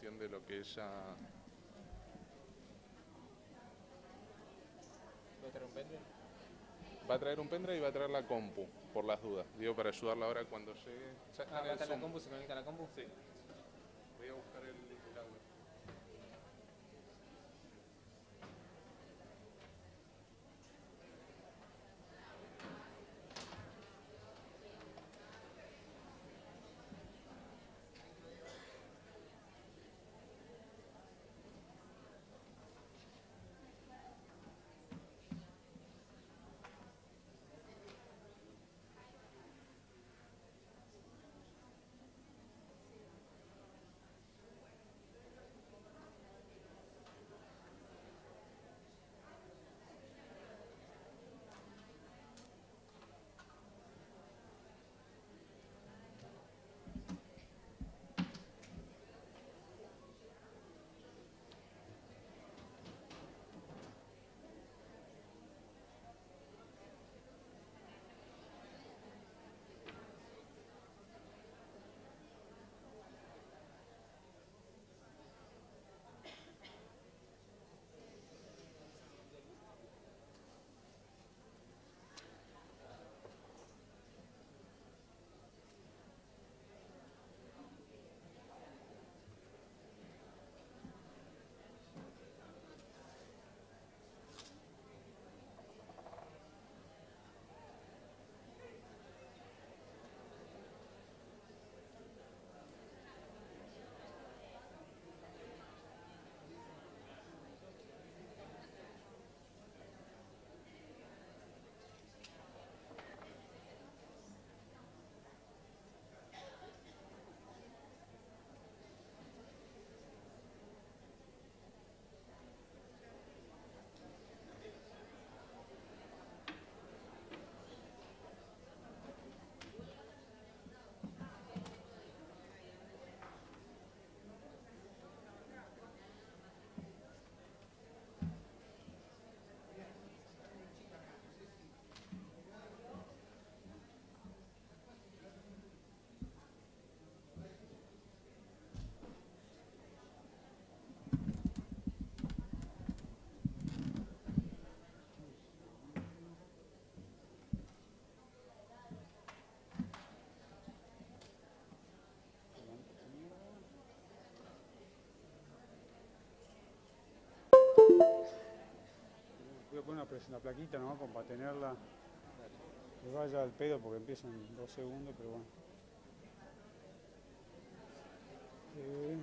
de lo que ella... ¿Va a traer un pendrive? Va a traer un y va a traer la compu, por las dudas. Digo, para ayudarla ahora cuando llegue. Ah, a la compu? ¿Se conecta la compu? Sí. Bueno, una, plaquita nomás para tenerla. Que vaya al pedo porque empiezan dos segundos, pero bueno. Eh,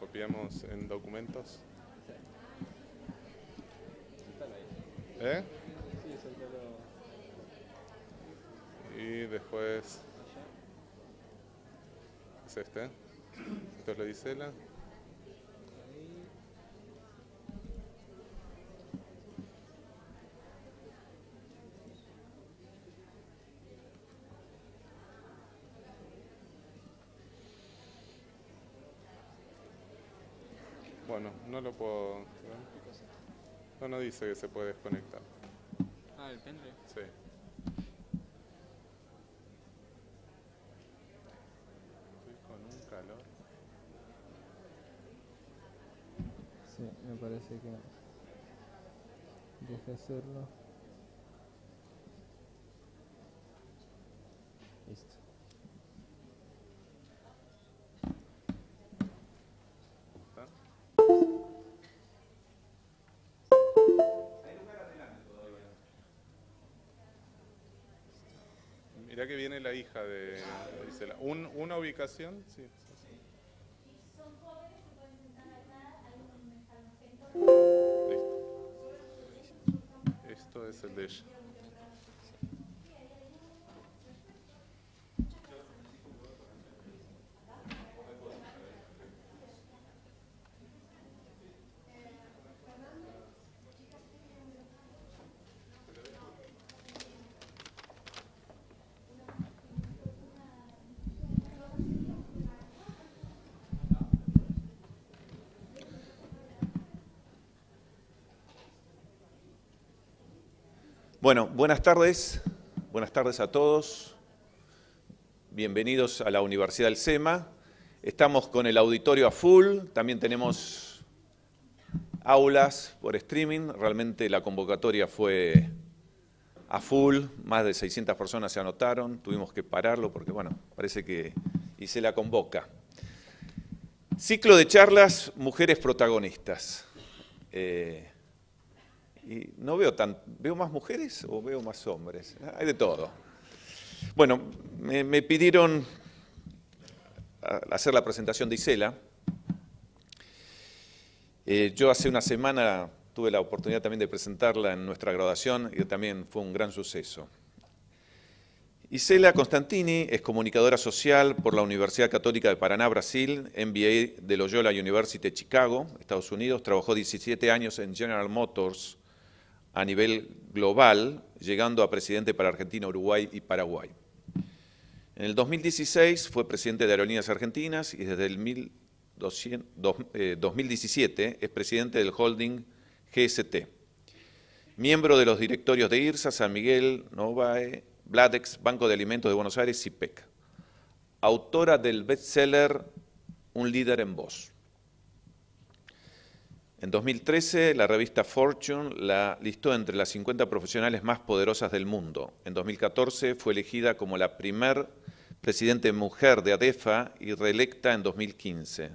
Copiamos en documentos. ¿Eh? Y después este, entonces Esto dice la ¿ah? Bueno, no lo puedo... ¿eh? No, no dice que se puede desconectar. Ah, el pendrive. Sí. que hacerlo. Listo. Mirá que viene la hija de Isela. ¿Un, ¿Una ubicación? Sí. to je se Bueno, buenas tardes, buenas tardes a todos. Bienvenidos a la Universidad del SEMA. Estamos con el auditorio a full, también tenemos aulas por streaming. Realmente la convocatoria fue a full, más de 600 personas se anotaron, tuvimos que pararlo porque, bueno, parece que hice la convoca. Ciclo de charlas, mujeres protagonistas. Eh, y no veo tan, ¿veo más mujeres o veo más hombres? Hay de todo. Bueno, me, pidieron hacer la presentación de Isela. Eh, yo hace una semana tuve la oportunidad también de presentarla en nuestra graduación y también fue un gran suceso. Isela Constantini es comunicadora social por la Universidad Católica de Paraná, Brasil, MBA de Loyola University Chicago, Estados Unidos. Trabajó 17 años en General Motors a nivel global, llegando a presidente para Argentina, Uruguay y Paraguay. En el 2016 fue presidente de Aerolíneas Argentinas y desde el 2017 eh, es presidente del holding GST. Miembro de los directorios de IRSA, San Miguel, Novae, Bladex, Banco de Alimentos de Buenos Aires y PEC. Autora del bestseller Un líder en voz. En 2013, la revista Fortune la listó entre las 50 profesionales más poderosas del mundo. En 2014 fue elegida como la primer presidente mujer de ADEFA y reelecta en 2015.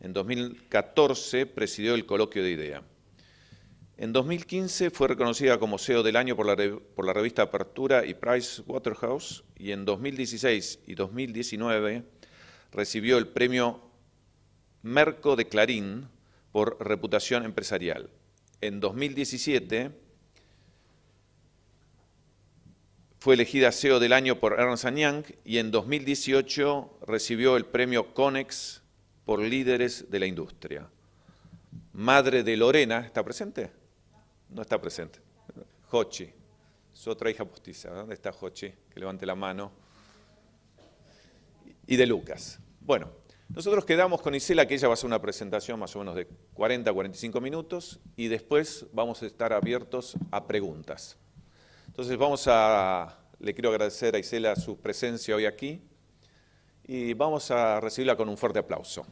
En 2014 presidió el coloquio de idea. En 2015 fue reconocida como CEO del año por la, por la revista Apertura y Price Waterhouse y en 2016 y 2019 recibió el premio Merco de Clarín por reputación empresarial. En 2017 fue elegida CEO del año por Ernst Young y en 2018 recibió el premio Conex por líderes de la industria. Madre de Lorena, ¿está presente? No está presente. Jochi, su otra hija postiza. ¿Dónde está Jochi? Que levante la mano. Y de Lucas. Bueno, nosotros quedamos con Isela que ella va a hacer una presentación más o menos de 40 45 minutos y después vamos a estar abiertos a preguntas. Entonces vamos a, le quiero agradecer a Isela su presencia hoy aquí y vamos a recibirla con un fuerte aplauso.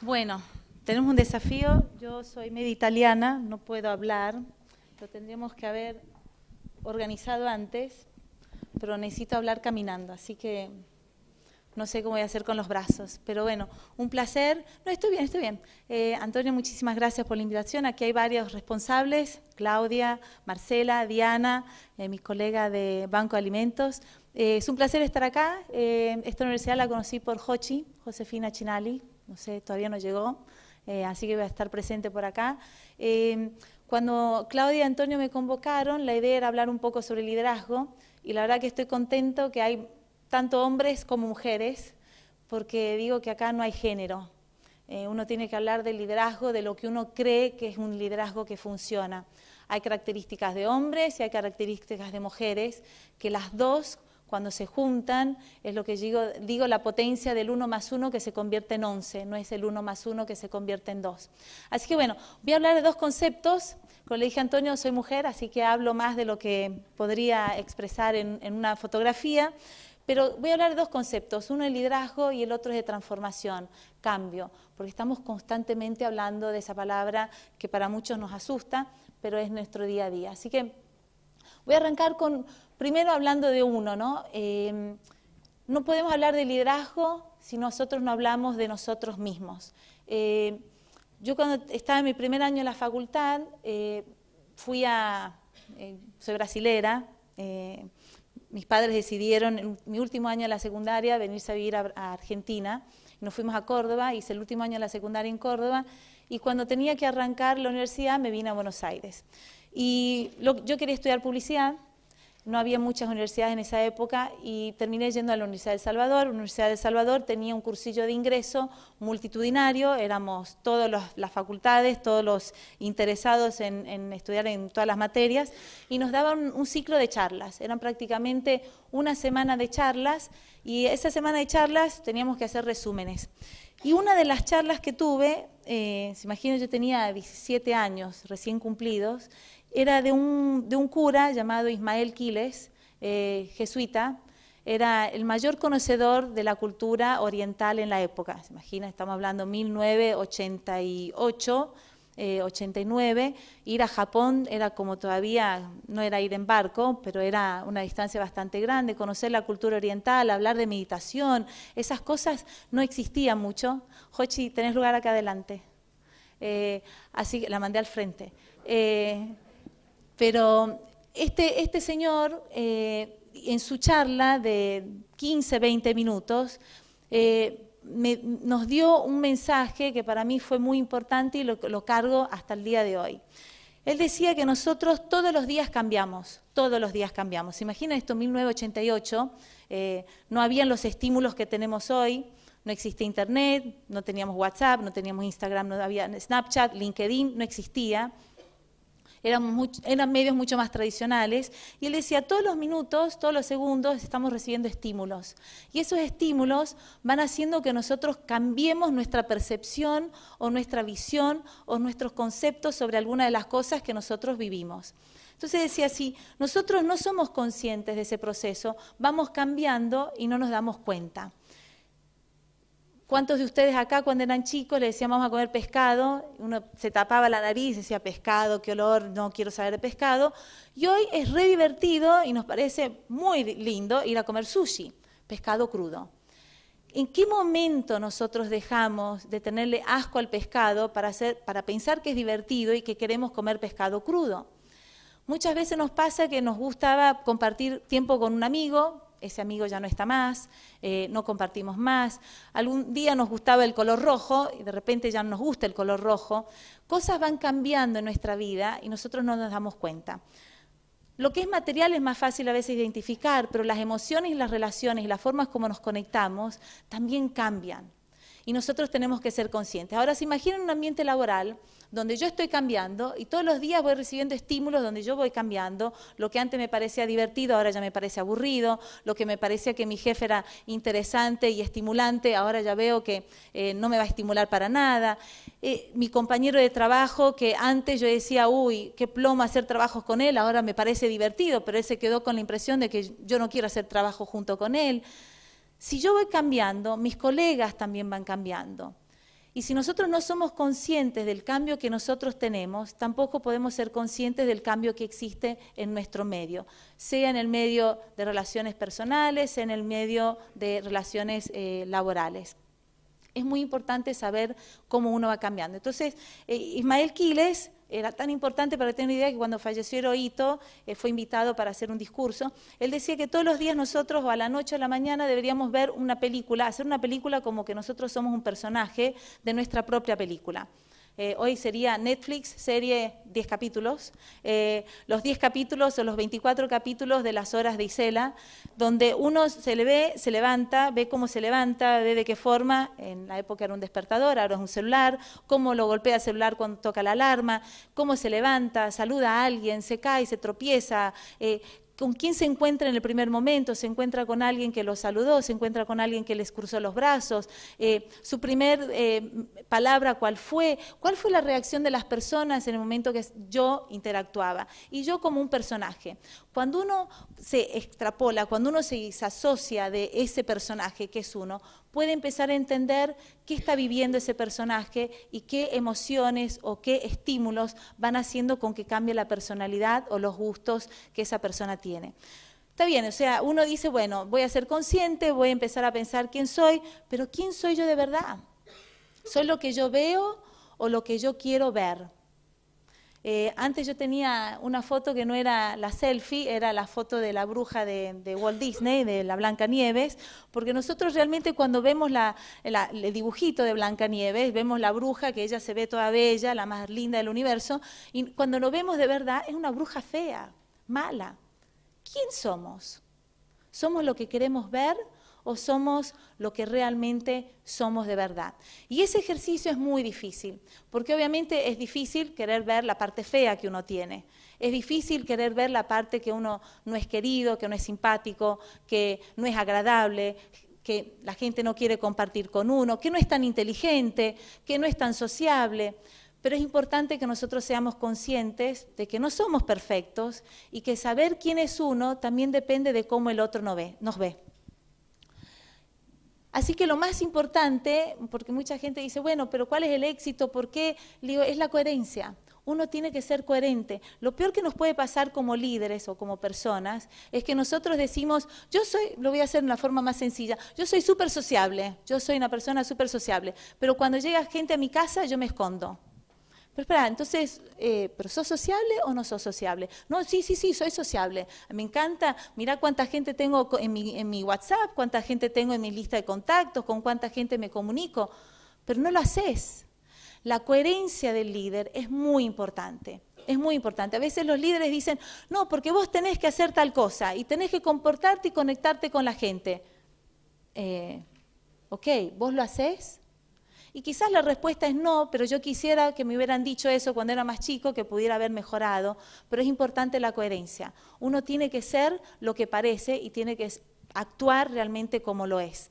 Bueno, tenemos un desafío. Yo soy media italiana, no puedo hablar. Lo tendríamos que haber organizado antes, pero necesito hablar caminando, así que no sé cómo voy a hacer con los brazos. Pero bueno, un placer. No, estoy bien, estoy bien. Eh, Antonio, muchísimas gracias por la invitación. Aquí hay varios responsables, Claudia, Marcela, Diana, eh, mi colega de Banco de Alimentos. Eh, es un placer estar acá. Eh, esta universidad la conocí por Hochi, Josefina Chinali. No sé, todavía no llegó. Eh, así que voy a estar presente por acá. Em, cuando Claudia y Antonio me convocaron, la idea era hablar un poco sobre liderazgo y la verdad que estoy contento que hay tanto hombres como mujeres, porque digo que acá no hay género. Eh, uno tiene que hablar del liderazgo, de lo que uno cree que es un liderazgo que funciona. Hay características de hombres y hay características de mujeres, que las dos cuando se juntan, es lo que digo, la potencia del 1 más 1 que se convierte en 11, no es el 1 más 1 que se convierte en 2. Así que bueno, voy a hablar de dos conceptos. Como le dije a Antonio, soy mujer, así que hablo más de lo que podría expresar en, una fotografía. Pero voy a hablar de dos conceptos, uno es liderazgo y el otro es de transformación, cambio, porque estamos constantemente hablando de esa palabra que para muchos nos asusta, pero es nuestro día a día. Así que voy a arrancar con, Primero hablando de uno, ¿no? Eh, no podemos hablar de liderazgo si nosotros no hablamos de nosotros mismos. Eh, yo cuando estaba en mi primer año en la facultad, eh, fui a, soy brasilera, mis padres decidieron en mi último año de la secundaria venirse a vivir a, Argentina. Nos fuimos a Córdoba, hice el último año de la secundaria en Córdoba y cuando tenía que arrancar la universidad me vine a Buenos Aires. Y yo quería estudiar publicidad, no había muchas universidades en esa época y terminé yendo a la Universidad de Salvador. La Universidad de Salvador tenía un cursillo de ingreso multitudinario, éramos todas las facultades, todos los interesados en, estudiar en todas las materias y nos daban un, ciclo de charlas, eran prácticamente una semana de charlas y esa semana de charlas teníamos que hacer resúmenes. Y una de las charlas que tuve, eh, se imagino yo tenía 17 años recién cumplidos, era de un, de un cura llamado Ismael Quiles, eh, jesuita, era el mayor conocedor de la cultura oriental en la época. Se imagina, estamos hablando 1988, 89. Eh, ir a Japón era como todavía, no era ir en barco, pero era una distancia bastante grande. Conocer la cultura oriental, hablar de meditación, esas cosas no existían mucho. Hochi, tenés lugar acá adelante. Eh, así que la mandé al frente. Pero este, este señor, eh, en su charla de 15, 20 minutos, eh, nos dio un mensaje que para mí fue muy importante y lo, cargo hasta el día de hoy. Él decía que nosotros todos los días cambiamos, todos los días cambiamos. Imagina esto, 1988, eh, no habían los estímulos que tenemos hoy, no existía Internet, no teníamos WhatsApp, no teníamos Instagram, no había Snapchat, LinkedIn, no existía eran, medios mucho más tradicionales, y él decía, todos los minutos, todos los segundos estamos recibiendo estímulos, y esos estímulos van haciendo que nosotros cambiemos nuestra percepción o nuestra visión o nuestros conceptos sobre alguna de las cosas que nosotros vivimos. Entonces decía, así, nosotros no somos conscientes de ese proceso, vamos cambiando y no nos damos cuenta. ¿Cuántos de ustedes acá cuando eran chicos le decíamos vamos a comer pescado? Uno se tapaba la nariz, decía pescado, qué olor, no quiero saber de pescado. Y hoy es re divertido y nos parece muy lindo ir a comer sushi, pescado crudo. ¿En qué momento nosotros dejamos de tenerle asco al pescado para, para pensar que es divertido y que queremos comer pescado crudo? Muchas veces nos pasa que nos gustaba compartir tiempo con un amigo, ese amigo ya no está más, eh, no compartimos más. Algún día nos gustaba el color rojo y de repente ya no nos gusta el color rojo. Cosas van cambiando en nuestra vida y nosotros no nos damos cuenta. Lo que es material es más fácil a veces identificar, pero las emociones y las relaciones y las formas como nos conectamos también cambian y nosotros tenemos que ser conscientes. Ahora, se imaginan un ambiente laboral donde yo estoy cambiando y todos los días voy recibiendo estímulos donde yo voy cambiando, lo que antes me parecía divertido ahora ya me parece aburrido, lo que me parecía que mi jefe era interesante y estimulante ahora ya veo que eh, no me va a estimular para nada, eh, mi compañero de trabajo que antes yo decía, uy, qué plomo hacer trabajos con él, ahora me parece divertido, pero él se quedó con la impresión de que yo no quiero hacer trabajo junto con él. Si yo voy cambiando, mis colegas también van cambiando. Y si nosotros no somos conscientes del cambio que nosotros tenemos, tampoco podemos ser conscientes del cambio que existe en nuestro medio, sea en el medio de relaciones personales, sea en el medio de relaciones eh, laborales. Es muy importante saber cómo uno va cambiando. Entonces, eh, Ismael Quiles era tan importante para tener una idea que cuando falleció Heroito eh, fue invitado para hacer un discurso. Él decía que todos los días nosotros, o a la noche o a la mañana, deberíamos ver una película, hacer una película como que nosotros somos un personaje de nuestra propia película. Eh, hoy sería Netflix, serie 10 capítulos, eh, los 10 capítulos son los 24 capítulos de las horas de Isela, donde uno se le ve, se levanta, ve cómo se levanta, ve de qué forma, en la época era un despertador, ahora es un celular, cómo lo golpea el celular cuando toca la alarma, cómo se levanta, saluda a alguien, se cae, se tropieza, eh, con quién se encuentra en el primer momento, se encuentra con alguien que lo saludó, se encuentra con alguien que les cruzó los brazos, eh, su primer eh, palabra cuál fue, cuál fue la reacción de las personas en el momento que yo interactuaba y yo como un personaje. Cuando uno se extrapola, cuando uno se asocia de ese personaje que es uno, puede empezar a entender qué está viviendo ese personaje y qué emociones o qué estímulos van haciendo con que cambie la personalidad o los gustos que esa persona tiene. Está bien, o sea, uno dice, bueno, voy a ser consciente, voy a empezar a pensar quién soy, pero ¿quién soy yo de verdad? ¿Soy lo que yo veo o lo que yo quiero ver? Eh, antes yo tenía una foto que no era la selfie, era la foto de la bruja de, Walt Disney, de la Blanca Nieves, porque nosotros realmente cuando vemos el dibujito de Blanca Nieves, vemos la bruja que ella se ve toda bella, la más linda del universo, y cuando lo vemos de verdad es una bruja fea, mala. ¿Quién somos? ¿Somos lo que queremos ver? o somos lo que realmente somos de verdad. Y ese ejercicio es muy difícil, porque obviamente es difícil querer ver la parte fea que uno tiene, es difícil querer ver la parte que uno no es querido, que no es simpático, que no es agradable, que la gente no quiere compartir con uno, que no es tan inteligente, que no es tan sociable. Pero es importante que nosotros seamos conscientes de que no somos perfectos y que saber quién es uno también depende de cómo el otro nos ve. Así que lo más importante, porque mucha gente dice, bueno, pero ¿cuál es el éxito? ¿Por qué? es la coherencia. Uno tiene que ser coherente. Lo peor que nos puede pasar como líderes o como personas es que nosotros decimos, yo soy, lo voy a hacer de una forma más sencilla, yo soy súper sociable, yo soy una persona súper sociable, pero cuando llega gente a mi casa yo me escondo. Pero espera, entonces, eh, ¿pero sos sociable o no sos sociable? No, sí, sí, sí, soy sociable. Me encanta, mirá cuánta gente tengo en mi, WhatsApp, cuánta gente tengo en mi lista de contactos, con cuánta gente me comunico, pero no lo haces. La coherencia del líder es muy importante es muy importante. A veces los líderes dicen, no, porque vos tenés que hacer tal cosa y tenés que comportarte y conectarte con la gente. Eh, ok, ¿vos lo haces? Y quizás la respuesta es no, pero yo quisiera que me hubieran dicho eso cuando era más chico, que pudiera haber mejorado, pero es importante la coherencia. Uno tiene que ser lo que parece y tiene que actuar realmente como lo es.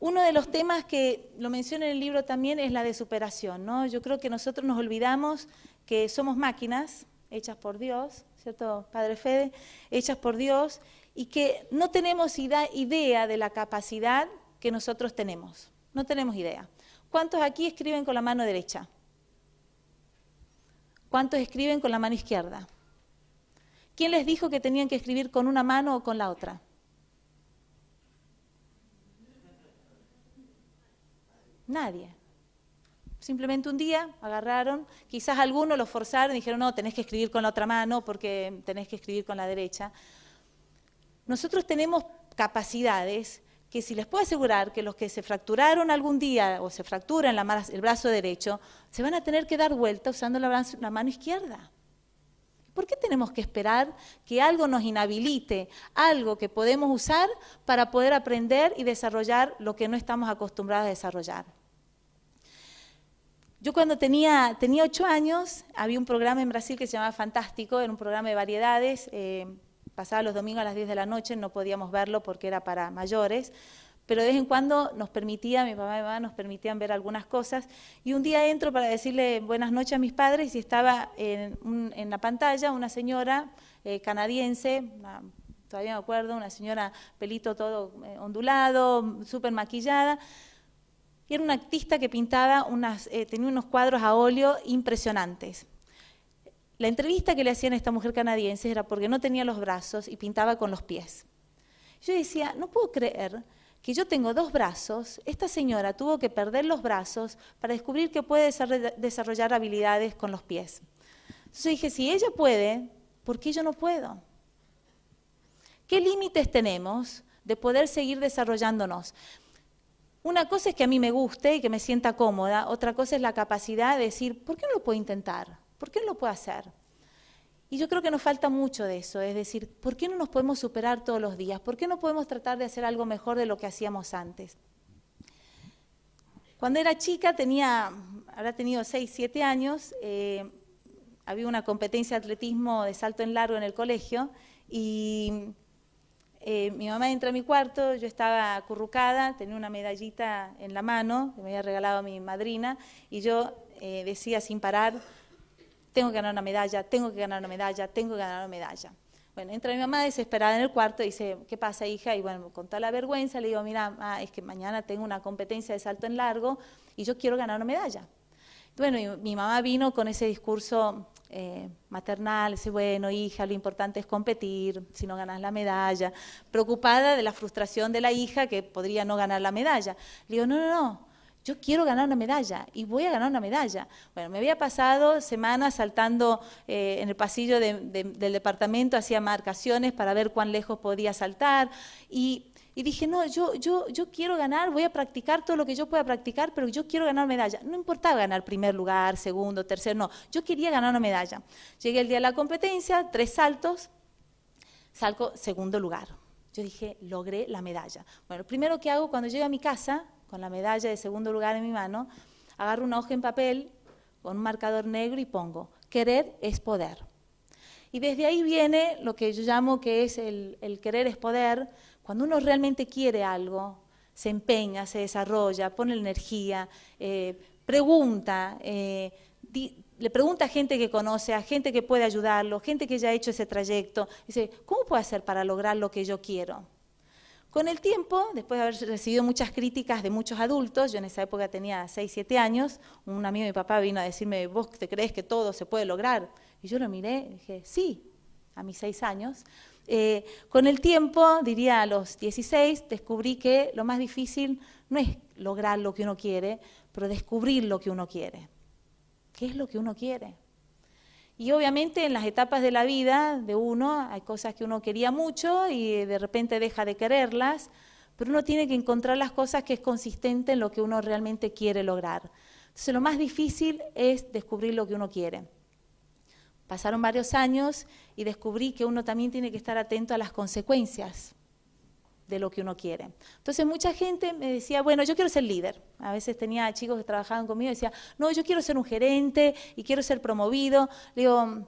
Uno de los temas que lo menciona en el libro también es la de superación. Yo creo que nosotros nos olvidamos que somos máquinas hechas por Dios, ¿cierto, Padre Fede? Hechas por Dios y que no tenemos idea de la capacidad que nosotros tenemos. No tenemos idea. ¿Cuántos aquí escriben con la mano derecha? ¿Cuántos escriben con la mano izquierda? ¿Quién les dijo que tenían que escribir con una mano o con la otra? Nadie. Simplemente un día agarraron, quizás algunos los forzaron y dijeron, no, tenés que escribir con la otra mano porque tenés que escribir con la derecha. Nosotros tenemos capacidades que si les puedo asegurar que los que se fracturaron algún día o se fracturan el brazo derecho, se van a tener que dar vuelta usando la, mano izquierda. ¿Por qué tenemos que esperar que algo nos inhabilite, algo que podemos usar para poder aprender y desarrollar lo que no estamos acostumbrados a desarrollar? Yo cuando tenía, tenía ocho años, había un programa en Brasil que se llamaba Fantástico, era un programa de variedades. Eh, pasaba los domingos a las 10 de la noche, no podíamos verlo porque era para mayores, pero de vez en cuando nos permitía, mi papá y mi mamá nos permitían ver algunas cosas, y un día entro para decirle buenas noches a mis padres y estaba en, la pantalla una señora eh, canadiense, todavía me acuerdo, una señora pelito todo eh, ondulado, súper maquillada, y era una artista que pintaba eh, tenía unos cuadros a óleo impresionantes. La entrevista que le hacían a esta mujer canadiense era porque no tenía los brazos y pintaba con los pies. Yo decía, no puedo creer que yo tengo dos brazos, esta señora tuvo que perder los brazos para descubrir que puede desarrollar habilidades con los pies. Entonces dije, si ella puede, ¿por qué yo no puedo? ¿Qué límites tenemos de poder seguir desarrollándonos? Una cosa es que a mí me guste y que me sienta cómoda, otra cosa es la capacidad de decir, ¿por qué no lo puedo intentar? ¿Por qué no lo puede hacer? Y yo creo que nos falta mucho de eso, es decir, ¿por qué no nos podemos superar todos los días? ¿Por qué no podemos tratar de hacer algo mejor de lo que hacíamos antes? Cuando era chica, tenía, habrá tenido 6, 7 años, eh, había una competencia de atletismo de salto en largo en el colegio y eh, mi mamá entra a mi cuarto, yo estaba currucada, tenía una medallita en la mano que me había regalado mi madrina y yo eh, decía sin parar, tengo que ganar una medalla, tengo que ganar una medalla, tengo que ganar una medalla. Bueno, entra mi mamá desesperada en el cuarto y dice, ¿qué pasa hija? Y bueno, con toda la vergüenza le digo, mira, mamá, es que mañana tengo una competencia de salto en largo y yo quiero ganar una medalla. Bueno, y mi mamá vino con ese discurso eh, maternal, ese bueno, hija, lo importante es competir, si no ganas la medalla, preocupada de la frustración de la hija que podría no ganar la medalla. Le digo, no, no, no, yo quiero ganar una medalla y voy a ganar una medalla. Bueno, me había pasado semanas saltando eh, en el pasillo del departamento, hacía marcaciones para ver cuán lejos podía saltar y, dije, no, yo, yo, yo quiero ganar, voy a practicar todo lo que yo pueda practicar, pero yo quiero ganar medalla. No importaba ganar primer lugar, segundo, tercero, no, yo quería ganar una medalla. Llegué el día de la competencia, tres saltos, salgo segundo lugar. Yo dije, logré la medalla. Bueno, lo primero que hago cuando llego a mi casa, con la medalla de segundo lugar en mi mano, agarro una hoja en papel con un marcador negro y pongo, querer es poder. Y desde ahí viene lo que yo llamo que es el, querer es poder. Cuando uno realmente quiere algo, se empeña, se desarrolla, pone energía, eh, pregunta, eh, le pregunta a gente que conoce, a gente que puede ayudarlo, gente que ya ha hecho ese trayecto, dice, ¿cómo puedo hacer para lograr lo que yo quiero? Con el tiempo, después de haber recibido muchas críticas de muchos adultos, yo en esa época tenía 6, 7 años, un amigo de mi papá vino a decirme, ¿vos te crees que todo se puede lograr? Y yo lo miré y dije, sí, a mis 6 años. Eh, con el tiempo, diría a los 16, descubrí que lo más difícil no es lograr lo que uno quiere, pero descubrir lo que uno quiere. ¿Qué es lo que uno quiere? Y obviamente en las etapas de la vida de uno hay cosas que uno quería mucho y de repente deja de quererlas, pero uno tiene que encontrar las cosas que es consistente en lo que uno realmente quiere lograr. Entonces lo más difícil es descubrir lo que uno quiere. Pasaron varios años y descubrí que uno también tiene que estar atento a las consecuencias de lo que uno quiere. Entonces mucha gente me decía, bueno, yo quiero ser líder. A veces tenía chicos que trabajaban conmigo y decía, no, yo quiero ser un gerente y quiero ser promovido. Le digo,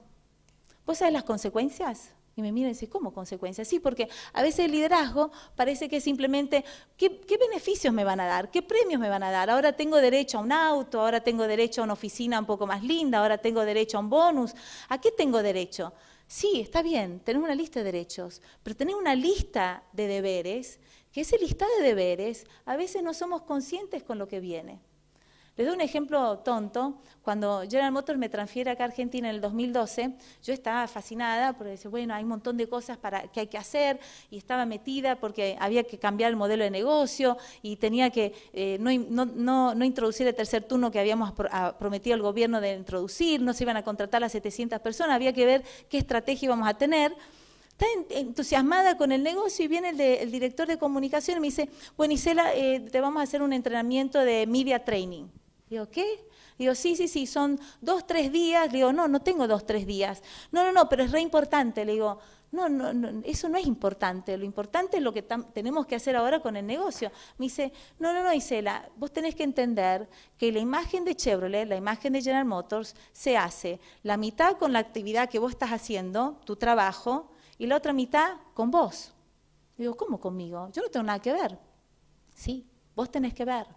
¿vos sabes las consecuencias? Y me miran y dicen, ¿cómo consecuencias? Sí, porque a veces el liderazgo parece que simplemente, ¿qué, ¿qué, beneficios me van a dar? ¿Qué premios me van a dar? Ahora tengo derecho a un auto, ahora tengo derecho a una oficina un poco más linda, ahora tengo derecho a un bonus. ¿A qué tengo derecho? Sí, está bien, tenemos una lista de derechos, pero tener una lista de deberes, que esa lista de deberes a veces no somos conscientes con lo que viene. Les doy un ejemplo tonto. Cuando General Motors me transfiere acá a Argentina en el 2012, yo estaba fascinada porque decía, bueno, hay un montón de cosas que hay que hacer y estaba metida porque había que cambiar el modelo de negocio y tenía que eh, no, introducir el tercer turno que habíamos ah, prometido al gobierno de introducir, no se iban a contratar las 700 personas, había que ver qué estrategia íbamos a tener Estaba entusiasmada con el negocio y viene el, director de comunicación y me dice, bueno Isela, eh, te vamos a hacer un entrenamiento de media training. Digo, ¿qué? Digo, sí, sí, sí, son dos, tres días. Le digo, no, no tengo dos, tres días. No, no, no, pero es re importante. Le digo, no, no, no eso no es importante. Lo importante es lo que tenemos que hacer ahora con el negocio. Me dice, no, no, no, Isela, vos tenés que entender que la imagen de Chevrolet, la imagen de General Motors, se hace la mitad con la actividad que vos estás haciendo, tu trabajo, y la otra mitad con vos. Digo, ¿cómo conmigo? Yo no tengo nada que ver. Sí, vos tenés que ver.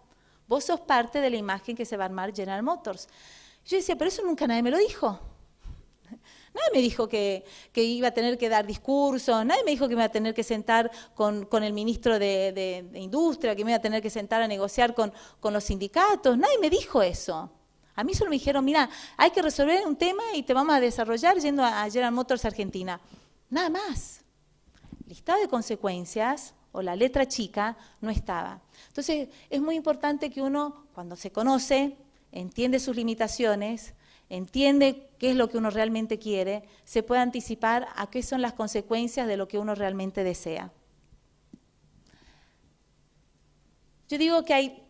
Vos sos parte de la imagen que se va a armar General Motors. Yo decía, pero eso nunca nadie me lo dijo. Nadie me dijo que, que, iba a tener que dar discurso, nadie me dijo que me iba a tener que sentar con, el ministro de, Industria, que me iba a tener que sentar a negociar con, con los sindicatos, nadie me dijo eso. A mí solo me dijeron, mira, hay que resolver un tema y te vamos a desarrollar yendo a General Motors Argentina. Nada más. Listado de consecuencias, o la letra chica no estaba. Entonces, es muy importante que uno, cuando se conoce, entiende sus limitaciones, entiende qué es lo que uno realmente quiere, se pueda anticipar a qué son las consecuencias de lo que uno realmente desea. Yo digo que hay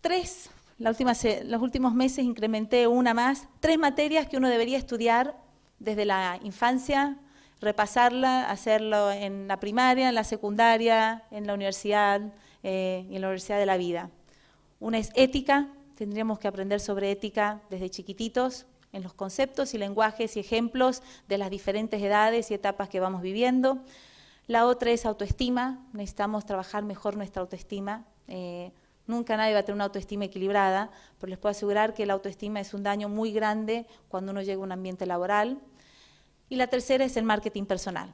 tres, los últimos meses incrementé una más, tres materias que uno debería estudiar desde la infancia, repasarla, hacerlo en la primaria, en la secundaria, en la universidad eh, y en la universidad de la vida. Una es ética, tendríamos que aprender sobre ética desde chiquititos, en los conceptos y lenguajes y ejemplos de las diferentes edades y etapas que vamos viviendo. La otra es autoestima, necesitamos trabajar mejor nuestra autoestima. Eh, nunca nadie va a tener una autoestima equilibrada, pero les puedo asegurar que la autoestima es un daño muy grande cuando uno llega a un ambiente laboral. Y la tercera es el marketing personal.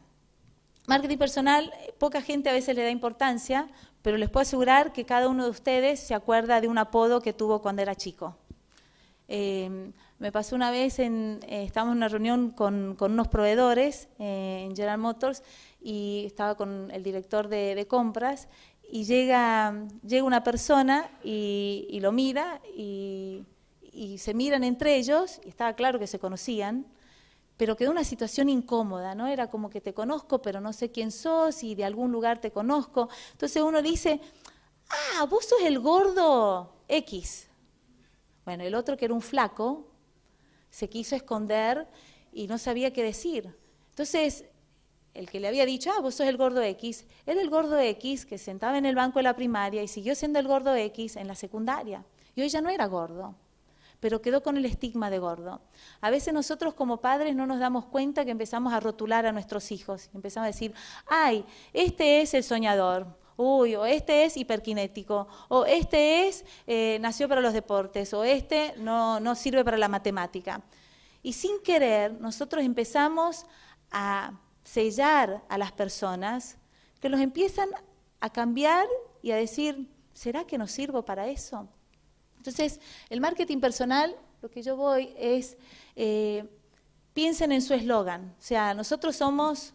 Marketing personal, eh, poca gente a veces le da importancia, pero les puedo asegurar que cada uno de ustedes se acuerda de un apodo que tuvo cuando era chico. Em, me pasó una vez, en, eh, estábamos en una reunión con, unos proveedores eh, en General Motors y estaba con el director de, compras y llega, llega una persona y, lo mira y, y, se miran entre ellos, y estaba claro que se conocían, pero quedó una situación incómoda, ¿no? Era como que te conozco, pero no sé quién sos y de algún lugar te conozco. Entonces uno dice, ah, vos sos el gordo X. Bueno, el otro que era un flaco, se quiso esconder y no sabía qué decir. Entonces, el que le había dicho, ah, vos sos el gordo X, era el gordo X que sentaba en el banco de la primaria y siguió siendo el gordo X en la secundaria. Y hoy ya no era gordo, pero quedó con el estigma de gordo. A veces nosotros como padres no nos damos cuenta que empezamos a rotular a nuestros hijos, empezamos a decir, ay, este es el soñador, uy, o este es hiperkinético, o este es, eh, nació para los deportes, o este no, no sirve para la matemática. Y sin querer, nosotros empezamos a sellar a las personas que los empiezan a cambiar y a decir, ¿será que no sirvo para eso? Entonces, el marketing personal, lo que yo voy es, eh, piensen en su eslogan. O sea, nosotros somos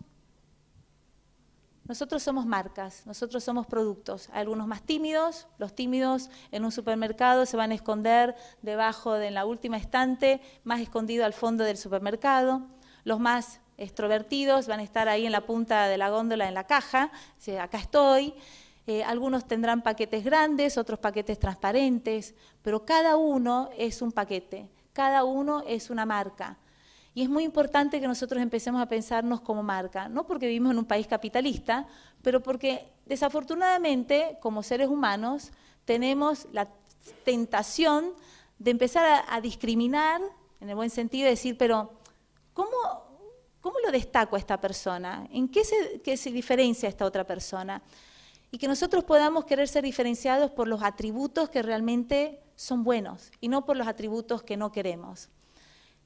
nosotros somos marcas, nosotros somos productos. Hay algunos más tímidos, los tímidos en un supermercado se van a esconder debajo de en la última estante, más escondido al fondo del supermercado. Los más extrovertidos van a estar ahí en la punta de la góndola en la caja, acá estoy. Eh, algunos tendrán paquetes grandes, otros paquetes transparentes, pero cada uno es un paquete, cada uno es una marca. Y es muy importante que nosotros empecemos a pensarnos como marca, no porque vivimos en un país capitalista, pero porque desafortunadamente como seres humanos tenemos la tentación de empezar a, discriminar, en el buen sentido, de decir, pero ¿cómo, lo destaco a esta persona? ¿En qué se diferencia esta otra persona? y que nosotros podamos querer ser diferenciados por los atributos que realmente son buenos y no por los atributos que no queremos.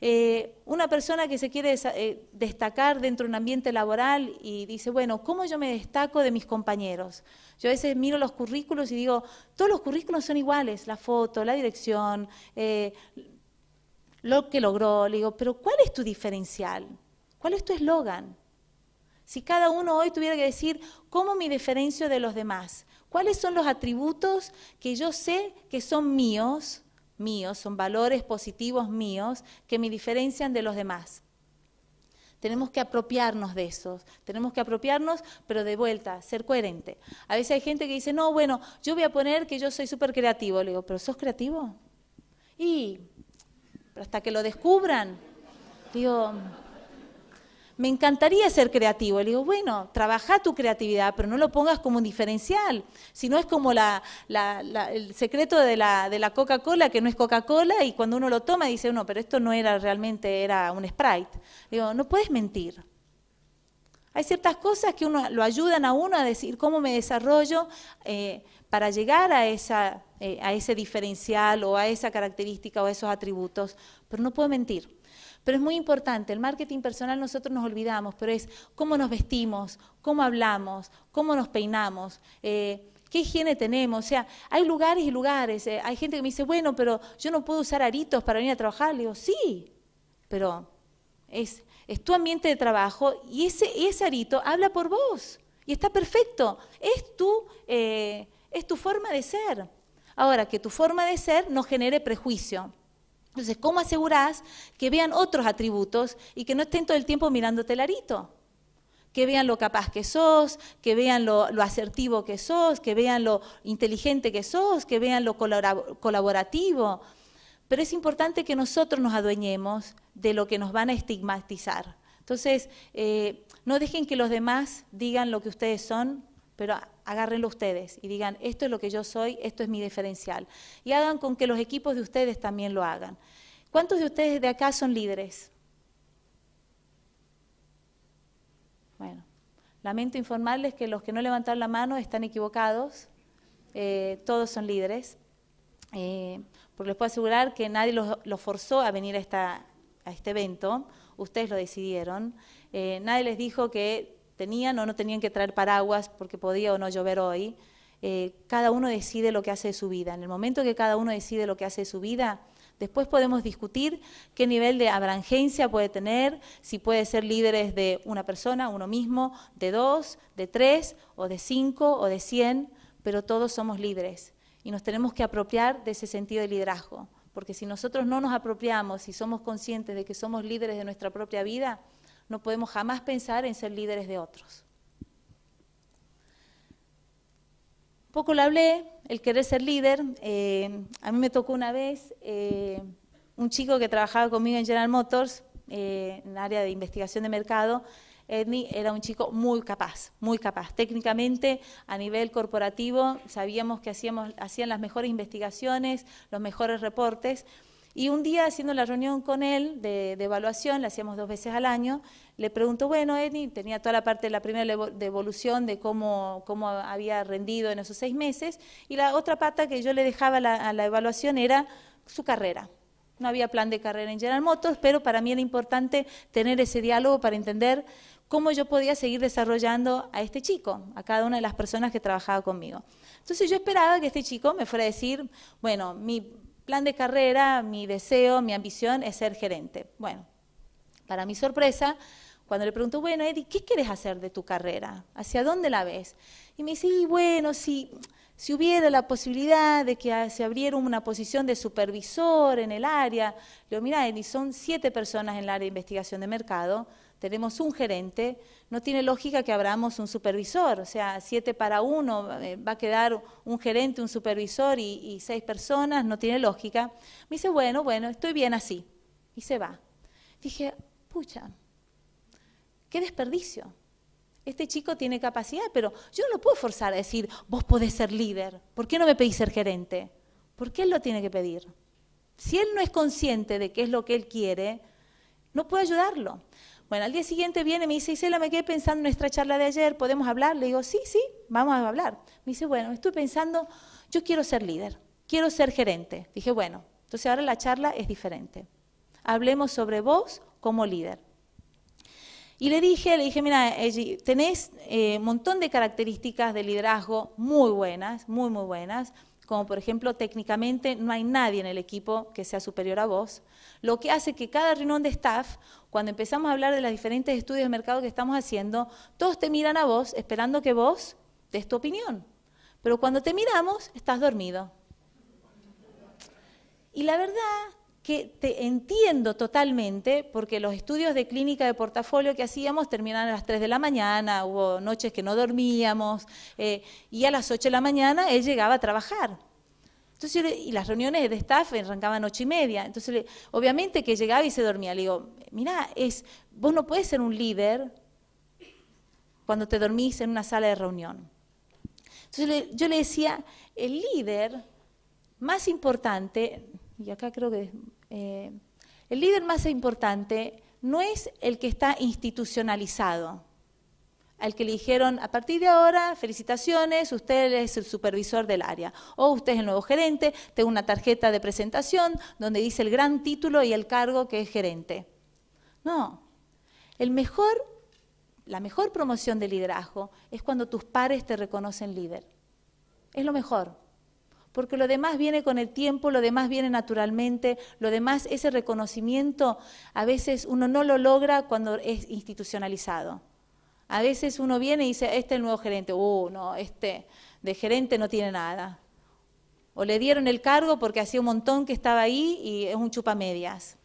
Eh, una persona que se quiere eh, destacar dentro de un ambiente laboral y dice, bueno, ¿cómo yo me destaco de mis compañeros? Yo a veces miro los currículos y digo, todos los currículos son iguales, la foto, la dirección, eh, lo que logró. Le digo, pero ¿cuál es tu diferencial? ¿Cuál es tu eslogan? Si cada uno hoy tuviera que decir, ¿cómo me diferencio de los demás? ¿Cuáles son los atributos que yo sé que son míos, míos, son valores positivos míos, que me diferencian de los demás? Tenemos que apropiarnos de esos, tenemos que apropiarnos, pero de vuelta, ser coherente. A veces hay gente que dice, no, bueno, yo voy a poner que yo soy súper creativo. Le digo, ¿pero sos creativo? Y, hasta que lo descubran, digo, me encantaría ser creativo. Le digo, bueno, trabaja tu creatividad, pero no lo pongas como un diferencial, si no es como el secreto de la, Coca-Cola, que no es Coca-Cola, y cuando uno lo toma dice, no, pero esto no era realmente, era un sprite. Le digo, no puedes mentir. Hay ciertas cosas que uno, lo ayudan a uno a decir cómo me desarrollo eh, para llegar a, esa, eh, a ese diferencial o a esa característica o a esos atributos, pero no puedo mentir. Pero es muy importante, el marketing personal nosotros nos olvidamos, pero es cómo nos vestimos, cómo hablamos, cómo nos peinamos. Eh, ¿Qué higiene tenemos? O sea, hay lugares y lugares. Eh, hay gente que me dice, bueno, pero yo no puedo usar aritos para venir a trabajar. Le digo, sí, pero es, tu ambiente de trabajo y ese, ese arito habla por vos y está perfecto. Es tu, eh, es tu forma de ser. Ahora, que tu forma de ser no genere prejuicio. Entonces, ¿cómo asegurás que vean otros atributos y que no estén todo el tiempo mirándote larito? que vean lo capaz que sos, que vean lo, asertivo que sos, que vean lo inteligente que sos, que vean lo colaborativo. Pero es importante que nosotros nos adueñemos de lo que nos van a estigmatizar. Entonces, eh, no dejen que los demás digan lo que ustedes son, pero agárrenlo ustedes y digan, esto es lo que yo soy, esto es mi diferencial. Y hagan con que los equipos de ustedes también lo hagan. ¿Cuántos de ustedes de acá son líderes? Bueno, lamento informarles que los que no levantaron la mano están equivocados, eh, todos son líderes, eh, porque les puedo asegurar que nadie los, forzó a venir a, este evento, ustedes lo decidieron, eh, nadie les dijo que tenían o no tenían que traer paraguas porque podía o no llover hoy. Eh, cada uno decide lo que hace de su vida. En el momento que cada uno decide lo que hace de su vida, después podemos discutir qué nivel de abrangencia puede tener, si puede ser líderes de una persona, uno mismo, de dos, de tres, o de cinco, o de cien, pero todos somos líderes y nos tenemos que apropiar de ese sentido de liderazgo. Porque si nosotros no nos apropiamos y somos conscientes de que somos líderes de nuestra propia vida, no podemos jamás pensar en ser líderes de otros. Un Poco le hablé, el querer ser líder. Eh, a mí me tocó una vez eh, un chico que trabajaba conmigo en General Motors, eh, en el área de investigación de mercado. Edney era un chico muy capaz, muy capaz. Técnicamente, a nivel corporativo, sabíamos que hacíamos, hacían las mejores investigaciones, los mejores reportes. Y un día, haciendo la reunión con él de, evaluación, la hacíamos dos veces al año, le pregunto, bueno, eddie tenía toda la parte de la primera devolución de cómo, cómo había rendido en esos seis meses, y la otra pata que yo le dejaba a la evaluación era su carrera. No había plan de carrera en General Motors, pero para mí era importante tener ese diálogo para entender cómo yo podía seguir desarrollando a este chico, a cada una de las personas que trabajaba conmigo. Entonces yo esperaba que este chico me fuera a decir, bueno, mi plan de carrera, mi deseo, mi ambición es ser gerente. Bueno, para mi sorpresa, cuando le pregunto, bueno, Eddie, ¿qué quieres hacer de tu carrera? ¿Hacia dónde la ves? Y me dice, bueno, si, si hubiera la posibilidad de que se abriera una posición de supervisor en el área, le digo, mira, Eddie, son siete personas en el área de investigación de mercado, tenemos un gerente, no tiene lógica que abramos un supervisor, o sea, siete para uno, eh, va a quedar un gerente, un supervisor y, y seis personas, no tiene lógica. Me dice, bueno, bueno, estoy bien así. Y se va. Dije, pucha, qué desperdicio. Este chico tiene capacidad, pero yo no lo puedo forzar a decir, vos podés ser líder, ¿por qué no me pedís ser gerente? ¿Por qué él lo tiene que pedir? Si él no es consciente de qué es lo que él quiere, no puedo ayudarlo. Bueno, al día siguiente viene, me dice, Isela, me quedé pensando en nuestra charla de ayer, ¿podemos hablar? Le digo, sí, sí, vamos a hablar. Me dice, bueno, estoy pensando, yo quiero ser líder, quiero ser gerente. Dije, bueno, entonces ahora la charla es diferente. Hablemos sobre vos como líder. Y le dije, le dije, mira, tenés eh, un montón de características de liderazgo muy buenas, muy, muy buenas como por ejemplo técnicamente no hay nadie en el equipo que sea superior a vos, lo que hace que cada reunión de staff, cuando empezamos a hablar de los diferentes estudios de mercado que estamos haciendo, todos te miran a vos esperando que vos des tu opinión. Pero cuando te miramos, estás dormido. Y la verdad que te entiendo totalmente, porque los estudios de clínica de portafolio que hacíamos terminaban a las 3 de la mañana, hubo noches que no dormíamos, eh, y a las 8 de la mañana él llegaba a trabajar. Entonces, y las reuniones de staff arrancaban a ocho y media. Entonces, obviamente que llegaba y se dormía. Le digo, mirá, es, vos no puedes ser un líder cuando te dormís en una sala de reunión. Entonces, yo le decía, el líder más importante, y acá creo que eh, el líder más importante no es el que está institucionalizado, al que le dijeron, a partir de ahora, felicitaciones, usted es el supervisor del área, o usted es el nuevo gerente, tengo una tarjeta de presentación donde dice el gran título y el cargo que es gerente. No, la mejor promoción de liderazgo es cuando tus pares te reconocen líder. Es lo mejor porque lo demás viene con el tiempo, lo demás viene naturalmente, lo demás, ese reconocimiento a veces uno no lo logra cuando es institucionalizado. A veces uno viene y dice, este es el nuevo gerente, uh, no, este de gerente no tiene nada. O le dieron el cargo porque hacía un montón que estaba ahí y es un chupamedias.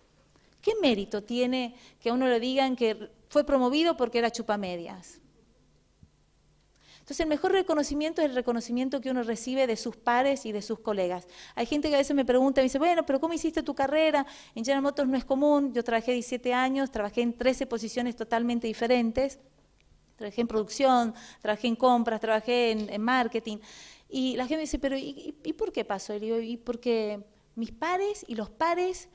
¿Qué mérito tiene que a uno le digan que fue promovido porque era chupamedias? Entonces, el mejor reconocimiento es el reconocimiento que uno recibe de sus pares y de sus colegas. Hay gente que a veces me pregunta, me dice, bueno, pero ¿cómo hiciste tu carrera? En General Motors no es común, yo trabajé 17 años, trabajé en 13 posiciones totalmente diferentes. Trabajé en producción, trabajé en compras, trabajé en, marketing. Y la gente me dice, pero ¿y, por qué pasó? y porque mis pares y los pares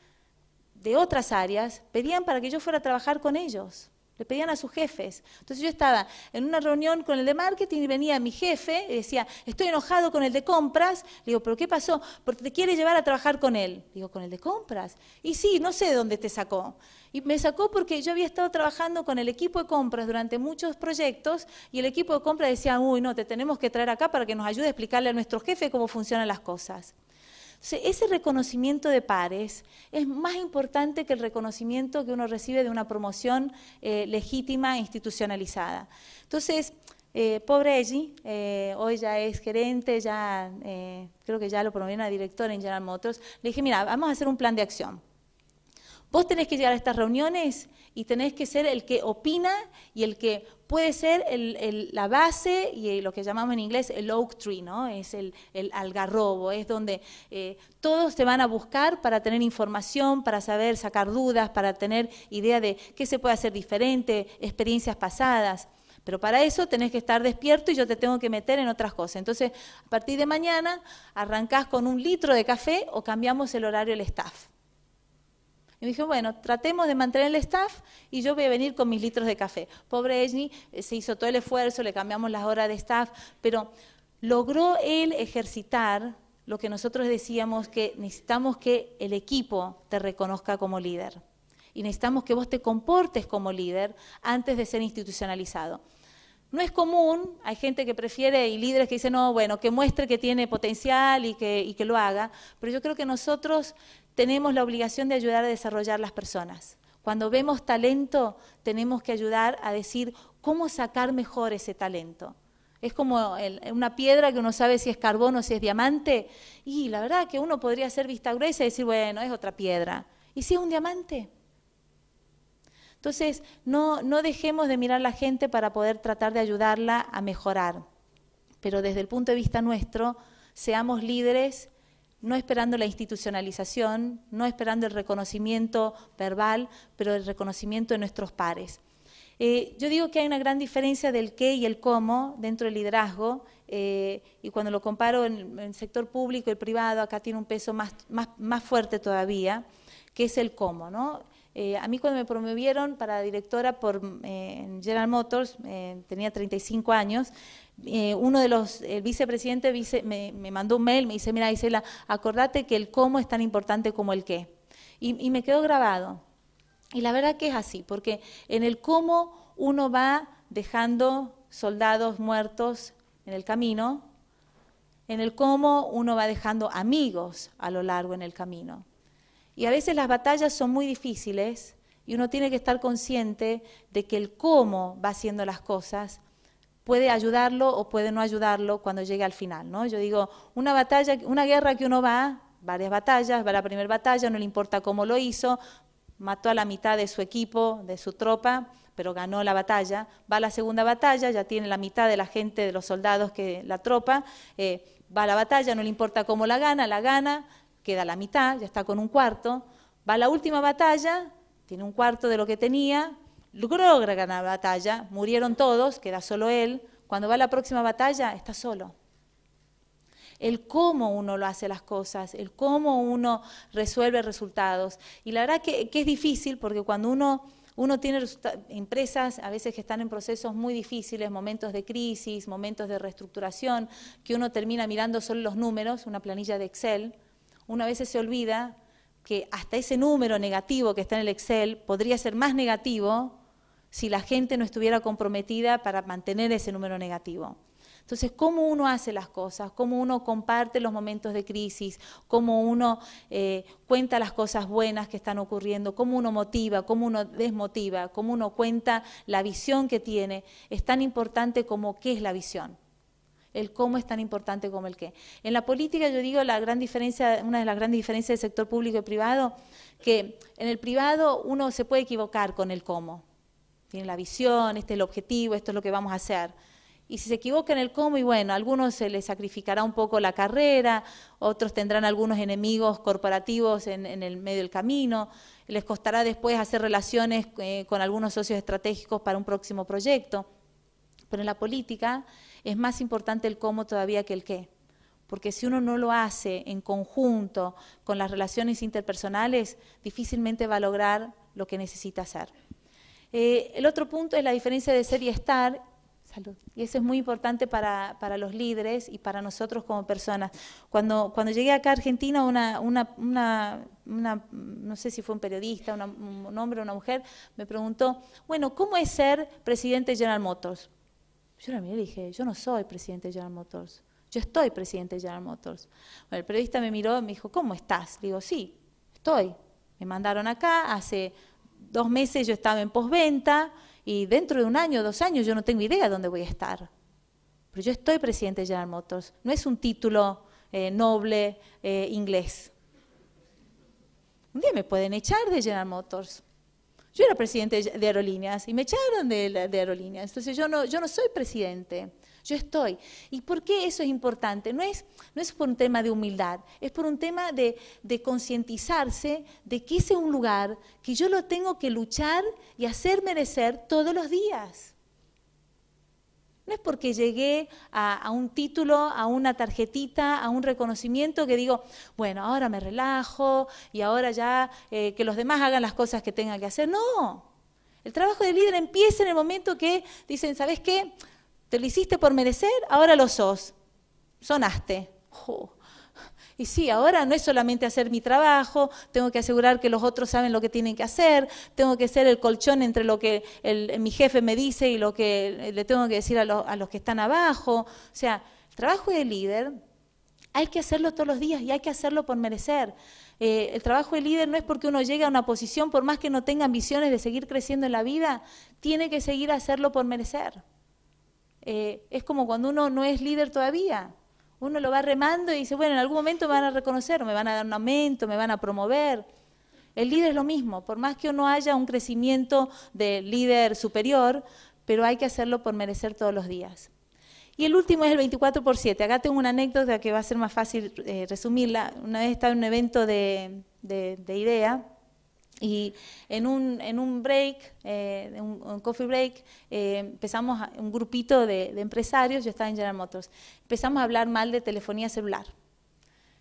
de otras áreas pedían para que yo fuera a trabajar con ellos. Le pedían a sus jefes. Entonces yo estaba en una reunión con el de marketing y venía mi jefe y decía, estoy enojado con el de compras. Le digo, ¿pero qué pasó? Porque te quiere llevar a trabajar con él. Le digo, ¿con el de compras? Y sí, no sé de dónde te sacó. Y me sacó porque yo había estado trabajando con el equipo de compras durante muchos proyectos y el equipo de compras decía, uy, no, te tenemos que traer acá para que nos ayude a explicarle a nuestro jefe cómo funcionan las cosas ese reconocimiento de pares es más importante que el reconocimiento que uno recibe de una promoción eh, legítima e institucionalizada. Entonces, eh, pobre Ellie, eh, hoy ya es gerente, ya creo que ya lo promovieron a director en General Motors, le dije, mira, vamos a hacer un plan de acción. Vos tenés que llegar a estas reuniones y tenés que ser el que opina y el que puede ser la base y eh, lo que llamamos en inglés el oak tree, ¿no? Es el, algarrobo, es donde eh, todos te van a buscar para tener información, para saber sacar dudas, para tener idea de qué se puede hacer diferente, experiencias pasadas. Pero para eso tenés que estar despierto y yo te tengo que meter en otras cosas. Entonces, a partir de mañana arrancás con un litro de café o cambiamos el horario del staff. Y me bueno, tratemos de mantener el staff y yo voy a venir con mis litros de café. Pobre Ejni, eh, se hizo todo el esfuerzo, le cambiamos las horas de staff, pero logró él ejercitar lo que nosotros decíamos que necesitamos que el equipo te reconozca como líder. Y necesitamos que vos te comportes como líder antes de ser institucionalizado. No es común, hay gente que prefiere y líderes que dicen, no, bueno, que muestre que tiene potencial y que, y que lo haga, pero yo creo que nosotros tenemos la obligación de ayudar a desarrollar las personas. Cuando vemos talento, tenemos que ayudar a decir cómo sacar mejor ese talento. Es como una piedra que uno sabe si es carbón o si es diamante. Y la verdad que uno podría hacer vista gruesa y decir, bueno, es otra piedra. ¿Y si es un diamante? Entonces, no, no dejemos de mirar a la gente para poder tratar de ayudarla a mejorar. Pero desde el punto de vista nuestro, seamos líderes no esperando la institucionalización, no esperando el reconocimiento verbal, pero el reconocimiento de nuestros pares. Eh, yo digo que hay una gran diferencia del qué y el cómo dentro del liderazgo, eh, y cuando lo comparo en, el sector público y privado, acá tiene un peso más, fuerte todavía, que es el cómo. ¿no? Eh, a mí cuando me promovieron para directora por General Motors, tenía 35 años, eh, uno de los, el vicepresidente me, mandó un mail, me dice, mira Isela, acordate que el cómo es tan importante como el qué. Y, y me quedó grabado. Y la verdad que es así, porque en el cómo uno va dejando soldados muertos en el camino, en el cómo uno va dejando amigos a lo largo en el camino. Y a veces las batallas son muy difíciles y uno tiene que estar consciente de que el cómo va haciendo las cosas puede ayudarlo o puede no ayudarlo cuando llegue al final. ¿no? Yo digo, una batalla, una guerra que uno va, varias batallas, va a la primera batalla, no le importa cómo lo hizo, mató a la mitad de su equipo, de su tropa, pero ganó la batalla. Va a la segunda batalla, ya tiene la mitad de la gente, de los soldados que la tropa, eh, va a la batalla, no le importa cómo la gana, la gana, queda la mitad, ya está con un cuarto. Va a la última batalla, tiene un cuarto de lo que tenía, logra ganar la batalla, murieron todos, queda solo él, cuando va a la próxima batalla está solo. El cómo uno lo hace las cosas, el cómo uno resuelve resultados. Y la verdad que, es difícil porque cuando uno, uno tiene empresas a veces que están en procesos muy difíciles, momentos de crisis, momentos de reestructuración, que uno termina mirando solo los números, una planilla de Excel, uno a veces se olvida que hasta ese número negativo que está en el Excel podría ser más negativo si la gente no estuviera comprometida para mantener ese número negativo. Entonces, cómo uno hace las cosas, cómo uno comparte los momentos de crisis, cómo uno eh, cuenta las cosas buenas que están ocurriendo, cómo uno motiva, cómo uno desmotiva, cómo uno cuenta la visión que tiene, es tan importante como qué es la visión. El cómo es tan importante como el qué. En la política, yo digo, la gran diferencia, una de las grandes diferencias del sector público y privado, que en el privado uno se puede equivocar con el cómo en la visión, este es el objetivo, esto es lo que vamos a hacer. Y si se equivoca en el cómo, y bueno, a algunos se les sacrificará un poco la carrera, otros tendrán algunos enemigos corporativos en, el medio del camino, les costará después hacer relaciones eh, con algunos socios estratégicos para un próximo proyecto. Pero en la política es más importante el cómo todavía que el qué. Porque si uno no lo hace en conjunto con las relaciones interpersonales, difícilmente va a lograr lo que necesita hacer. Eh, el otro punto es la diferencia de ser y estar. Y eso es muy importante para, los líderes y para nosotros como personas. Cuando, cuando llegué acá a Argentina, una, no sé si fue un periodista, un hombre o una mujer, me preguntó, bueno, ¿cómo es ser presidente General Motors? Yo la miré y dije, yo no soy presidente General Motors, yo estoy presidente de General Motors. el periodista me miró y me dijo, ¿cómo estás? digo, sí, estoy. Me mandaron acá hace dos meses yo estaba en posventa y dentro de un año, dos años, yo no tengo idea dónde voy a estar. Pero yo estoy presidente de General Motors. No es un título eh, noble eh, inglés. Un día me pueden echar de General Motors. Yo era presidente de aerolíneas y me echaron de, de aerolíneas. Entonces yo no, yo no soy presidente yo estoy. ¿Y por qué eso es importante? No es, no es por un tema de humildad, es por un tema de, concientizarse de que ese es un lugar que yo lo tengo que luchar y hacer merecer todos los días. No es porque llegué a, un título, a una tarjetita, a un reconocimiento que digo, bueno, ahora me relajo y ahora ya eh, que los demás hagan las cosas que tengan que hacer. No. El trabajo de líder empieza en el momento que dicen, ¿sabes qué? Te lo hiciste por merecer, ahora lo sos. Sonaste. Y sí, ahora no es solamente hacer mi trabajo, tengo que asegurar que los otros saben lo que tienen que hacer, tengo que ser el colchón entre lo que mi jefe me dice y lo que le tengo que decir a, los que están abajo. O sea, el trabajo de líder hay que hacerlo todos los días y hay que hacerlo por merecer. Eh, el trabajo de líder no es porque uno llegue a una posición, por más que no tenga ambiciones de seguir creciendo en la vida, tiene que seguir hacerlo por merecer. Eh, es como cuando uno no es líder todavía. Uno lo va remando y dice, bueno, en algún momento me van a reconocer, me van a dar un aumento, me van a promover. El líder es lo mismo, por más que uno haya un crecimiento de líder superior, pero hay que hacerlo por merecer todos los días. Y el último es el 24 por 7. Acá tengo una anécdota que va a ser más fácil eh, resumirla. Una vez estaba en un evento de IDEA y en un, en un break, eh, un, coffee break, eh, empezamos un grupito de, empresarios, yo estaba en General Motors, empezamos a hablar mal de telefonía celular.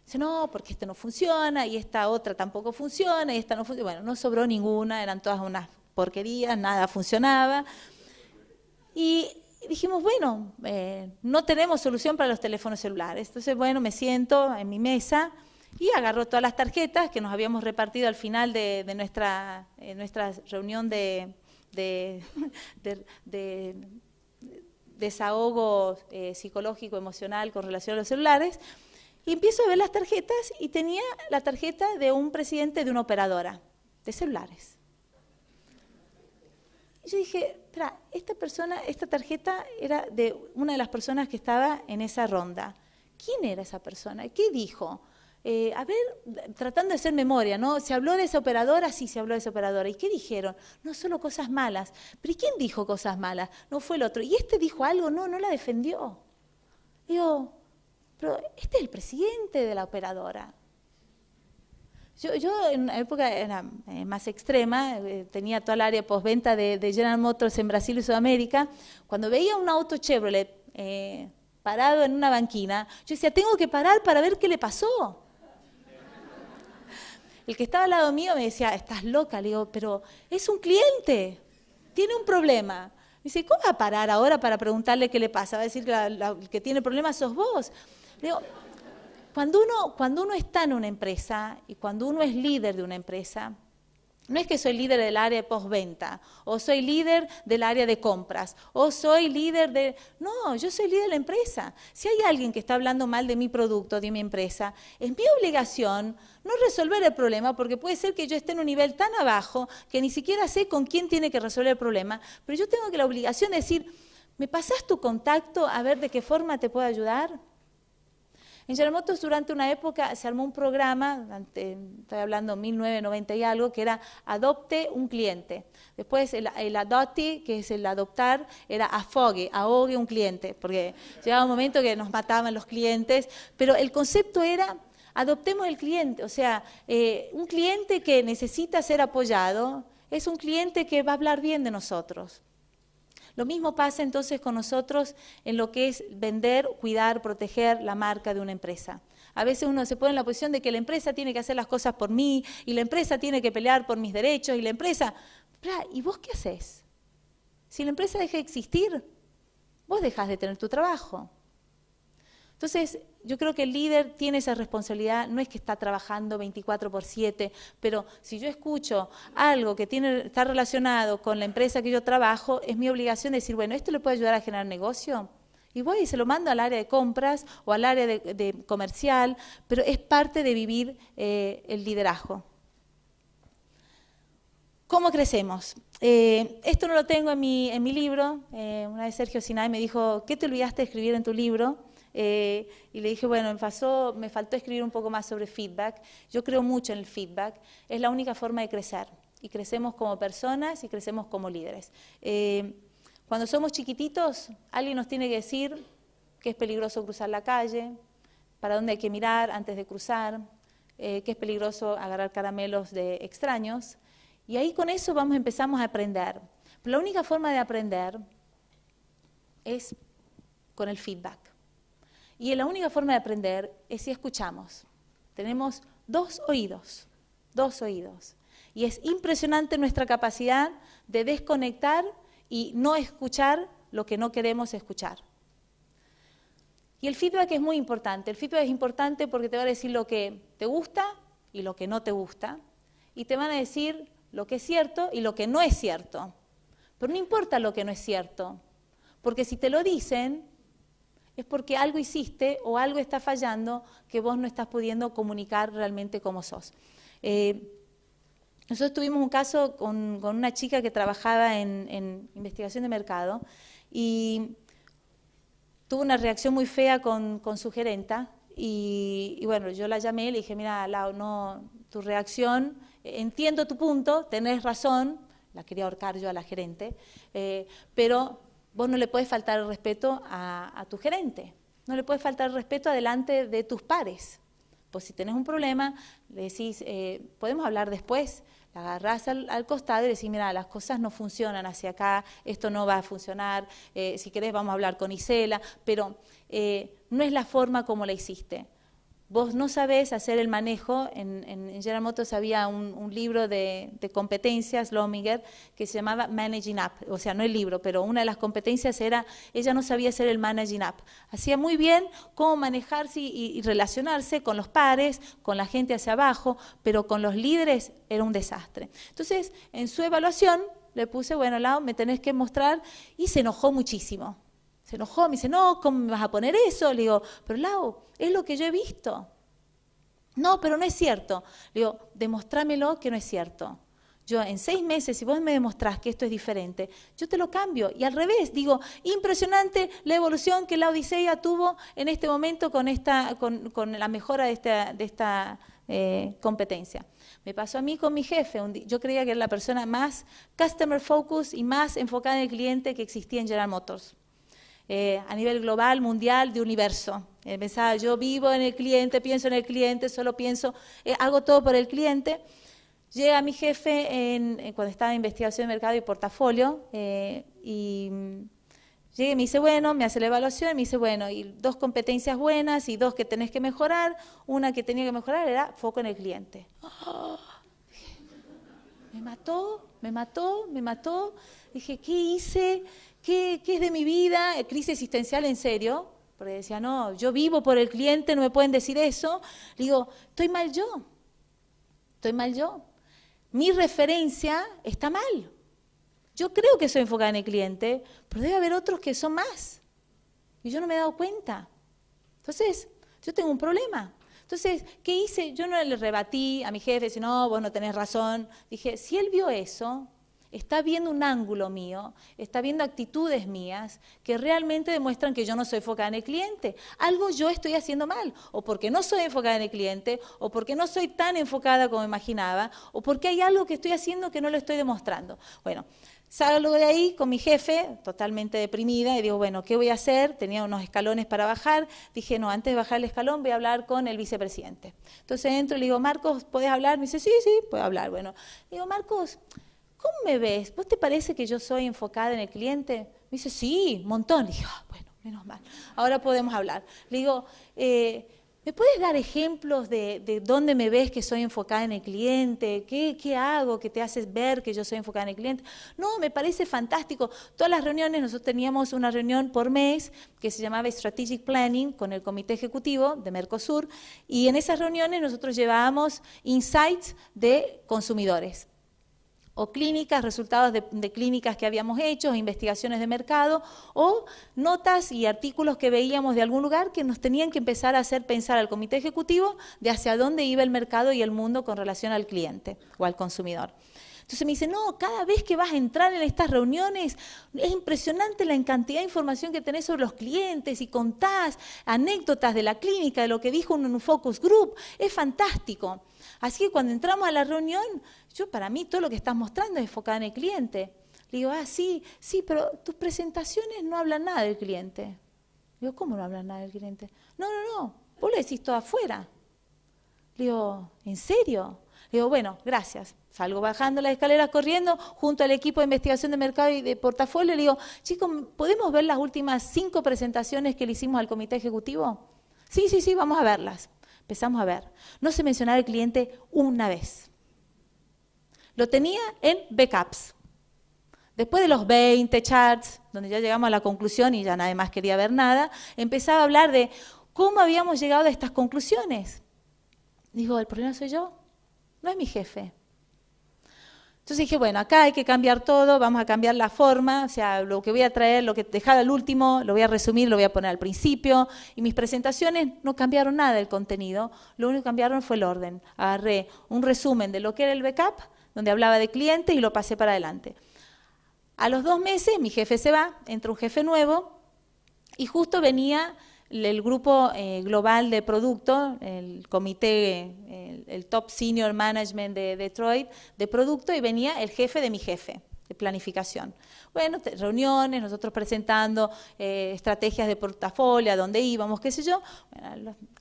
Dice, no, porque este no funciona, y esta otra tampoco funciona, y esta no funciona. Bueno, no sobró ninguna, eran todas unas porquerías, nada funcionaba. Y dijimos, bueno, eh, no tenemos solución para los teléfonos celulares. Entonces, bueno, me siento en mi mesa y agarró todas las tarjetas que nos habíamos repartido al final de, eh, nuestra, reunión de, desahogo eh, psicológico, emocional con relación a los celulares. Y empiezo a ver las tarjetas y tenía la tarjeta de un presidente de una operadora de celulares. Y yo dije, espera, esta persona, esta tarjeta era de una de las personas que estaba en esa ronda. ¿Quién era esa persona? ¿Qué dijo? Eh, a ver, tratando de hacer memoria, ¿no? Se habló de esa operadora, sí, se habló de esa operadora. ¿Y qué dijeron? No solo cosas malas. ¿Pero y quién dijo cosas malas? No fue el otro. ¿Y este dijo algo? No, no la defendió. Digo, pero este es el presidente de la operadora. Yo, yo en una época eh, más extrema, eh, tenía toda el área postventa de, de, General Motors en Brasil y Sudamérica. Cuando veía un auto Chevrolet parado en una banquina, yo decía, tengo que parar para ver qué le pasó el que estaba al lado mío me decía, estás loca. Le digo, pero es un cliente, tiene un problema. Me dice, ¿cómo va a parar ahora para preguntarle qué le pasa? Va a decir que el que tiene problemas sos vos. Le digo, cuando uno, cuando uno está en una empresa y cuando uno es líder de una empresa, no es que soy líder del área de postventa, o soy líder del área de compras, o soy líder de... No, yo soy líder de la empresa. Si hay alguien que está hablando mal de mi producto, de mi empresa, es mi obligación no resolver el problema, porque puede ser que yo esté en un nivel tan abajo que ni siquiera sé con quién tiene que resolver el problema, pero yo tengo que la obligación de decir, ¿me pasas tu contacto a ver de qué forma te puedo ayudar? En Yaramotos durante una época se armó un programa, estoy hablando 1990 y algo, que era Adopte un cliente. Después el, el que es el adoptar, era afogue, ahogue un cliente, porque llegaba un momento que nos mataban los clientes, pero el concepto era adoptemos el cliente, o sea, eh, un cliente que necesita ser apoyado es un cliente que va a hablar bien de nosotros. Lo mismo pasa entonces con nosotros en lo que es vender, cuidar, proteger la marca de una empresa. A veces uno se pone en la posición de que la empresa tiene que hacer las cosas por mí y la empresa tiene que pelear por mis derechos y la empresa... ¿Y vos qué haces? Si la empresa deja de existir, vos dejas de tener tu trabajo. Entonces, yo creo que el líder tiene esa responsabilidad, no es que está trabajando 24 por 7, pero si yo escucho algo que tiene, está relacionado con la empresa que yo trabajo, es mi obligación decir, bueno, ¿esto le puede ayudar a generar negocio? Y voy y se lo mando al área de compras o al área de, comercial, pero es parte de vivir eh, el liderazgo. ¿Cómo crecemos? Eh, esto no lo tengo en mi, en mi libro. Eh, una vez Sergio Sinay me dijo, ¿qué te olvidaste de escribir en tu libro? Eh, y le dije, bueno, me, faltó escribir un poco más sobre feedback. Yo creo mucho en el feedback, es la única forma de crecer, y crecemos como personas y crecemos como líderes. Eh, cuando somos chiquititos, alguien nos tiene que decir que es peligroso cruzar la calle, para dónde hay que mirar antes de cruzar, eh, que es peligroso agarrar caramelos de extraños. Y ahí con eso vamos, empezamos a aprender. Pero la única forma de aprender es con el feedback. Y la única forma de aprender es si escuchamos. Tenemos dos oídos, dos oídos. Y es impresionante nuestra capacidad de desconectar y no escuchar lo que no queremos escuchar. Y el feedback es muy importante. El feedback es importante porque te va a decir lo que te gusta y lo que no te gusta. Y te van a decir lo que es cierto y lo que no es cierto. Pero no importa lo que no es cierto. Porque si te lo dicen, es porque algo hiciste o algo está fallando que vos no estás pudiendo comunicar realmente cómo sos. Eh, nosotros tuvimos un caso con, una chica que trabajaba en, investigación de mercado y tuvo una reacción muy fea con, su gerenta y, bueno, yo la llamé y le dije, mira, Lau, no, tu reacción, entiendo tu punto, tenés razón, la quería ahorcar yo a la gerente, eh, pero vos no le puedes faltar el respeto a, tu gerente, no le puedes faltar el respeto adelante de tus pares. Pues si tenés un problema, le decís, eh, podemos hablar después, la agarrás al, costado y decís, mira, las cosas no funcionan hacia acá, esto no va a funcionar, eh, si querés vamos a hablar con Isela, pero eh, no es la forma como la hiciste vos no sabés hacer el manejo. En, en, había un, libro de, competencias, Lominger, que se llamaba Managing Up. O sea, no el libro, pero una de las competencias era, ella no sabía hacer el Managing Up. Hacía muy bien cómo manejarse y, relacionarse con los pares, con la gente hacia abajo, pero con los líderes era un desastre. Entonces, en su evaluación le puse, bueno, Lau, me tenés que mostrar, y se enojó muchísimo se enojó, me dice, no, ¿cómo me vas a poner eso? Le digo, pero Lau, es lo que yo he visto. No, pero no es cierto. Le digo, demostrámelo que no es cierto. Yo en seis meses, si vos me demostrás que esto es diferente, yo te lo cambio. Y al revés, digo, impresionante la evolución que la Odisea tuvo en este momento con, esta, con, la mejora de esta, eh, competencia. Me pasó a mí con mi jefe. Yo creía que era la persona más customer focus y más enfocada en el cliente que existía en General Motors. Eh, a nivel global, mundial, de universo. pensaba, eh, yo vivo en el cliente, pienso en el cliente, solo pienso, eh, hago todo por el cliente. Llega mi jefe en, cuando estaba en investigación de mercado y portafolio y mm, llegué me dice, bueno, me hace la evaluación y me dice, bueno, y dos competencias buenas y dos que tenés que mejorar. Una que tenía que mejorar era foco en el cliente. ¡Ah! me mató, me mató, me mató. Dije, ¿qué hice? ¿Qué, es de mi vida? Crisis existencial en serio. Porque decía, no, yo vivo por el cliente, no me pueden decir eso. Le digo, estoy mal yo, estoy mal yo. Mi referencia está mal. Yo creo que soy enfocada en el cliente, pero debe haber otros que son más. Y yo no me he dado cuenta. Entonces, yo tengo un problema. Entonces, ¿qué hice? Yo no le rebatí a mi jefe, si no, vos no tenés razón. Dije, si él vio eso, está viendo un ángulo mío, está viendo actitudes mías que realmente demuestran que yo no soy enfocada en el cliente. Algo yo estoy haciendo mal, o porque no soy enfocada en el cliente, o porque no soy tan enfocada como imaginaba, o porque hay algo que estoy haciendo que no lo estoy demostrando. Bueno, Salgo de ahí con mi jefe, totalmente deprimida, y digo, bueno, ¿qué voy a hacer? Tenía unos escalones para bajar. Dije, no, antes de bajar el escalón voy a hablar con el vicepresidente. Entonces entro y le digo, Marcos, ¿puedes hablar? Me dice, sí, sí, puedo hablar. Bueno, digo, Marcos, ¿cómo me ves? ¿Vos te parece que yo soy enfocada en el cliente? Me dice, sí, montón. Le digo, ah, bueno, menos mal, ahora podemos hablar. Le digo, eh, ¿Me puedes dar ejemplos de, dónde me ves que soy enfocada en el cliente? ¿Qué, ¿Qué, hago que te haces ver que yo soy enfocada en el cliente? No, me parece fantástico. Todas las reuniones, nosotros teníamos una reunión por mes que se llamaba Strategic Planning con el Comité Ejecutivo de Mercosur y en esas reuniones nosotros llevábamos insights de consumidores o clínicas, resultados de, clínicas que habíamos hecho, investigaciones de mercado, o notas y artículos que veíamos de algún lugar que nos tenían que empezar a hacer pensar al comité ejecutivo de hacia dónde iba el mercado y el mundo con relación al cliente o al consumidor. Entonces me dice, no, cada vez que vas a entrar en estas reuniones, es impresionante la cantidad de información que tenés sobre los clientes y contás anécdotas de la clínica, de lo que dijo un focus group, es fantástico. Así que cuando entramos a la reunión, yo para mí todo lo que estás mostrando es enfocado en el cliente. Le digo, ah, sí, sí, pero tus presentaciones no hablan nada del cliente. Le digo, ¿cómo no hablan nada del cliente? No, no, no, vos lo decís todo afuera. Le digo, ¿en serio? Le digo, bueno, gracias. Salgo bajando las escaleras corriendo junto al equipo de investigación de mercado y de portafolio. Le digo, chicos, ¿podemos ver las últimas cinco presentaciones que le hicimos al comité ejecutivo? Sí, sí, sí, vamos a verlas. Empezamos a ver. No se mencionaba el cliente una vez. Lo tenía en backups. Después de los 20 charts, donde ya llegamos a la conclusión y ya nadie más quería ver nada, empezaba a hablar de cómo habíamos llegado a estas conclusiones. Dijo: el problema soy yo, no es mi jefe. Entonces dije, bueno, acá hay que cambiar todo, vamos a cambiar la forma, o sea, lo que voy a traer, lo que dejaba al último, lo voy a resumir, lo voy a poner al principio. Y mis presentaciones no cambiaron nada del contenido, lo único que cambiaron fue el orden. Agarré un resumen de lo que era el backup donde hablaba de cliente y lo pasé para adelante. A los dos meses mi jefe se va, entra un jefe nuevo y justo venía el grupo eh, global de producto, el comité, el, top senior management de Detroit de producto y venía el jefe de mi jefe de planificación. Bueno, reuniones, nosotros presentando eh, estrategias de portafolio, a dónde íbamos, qué sé yo.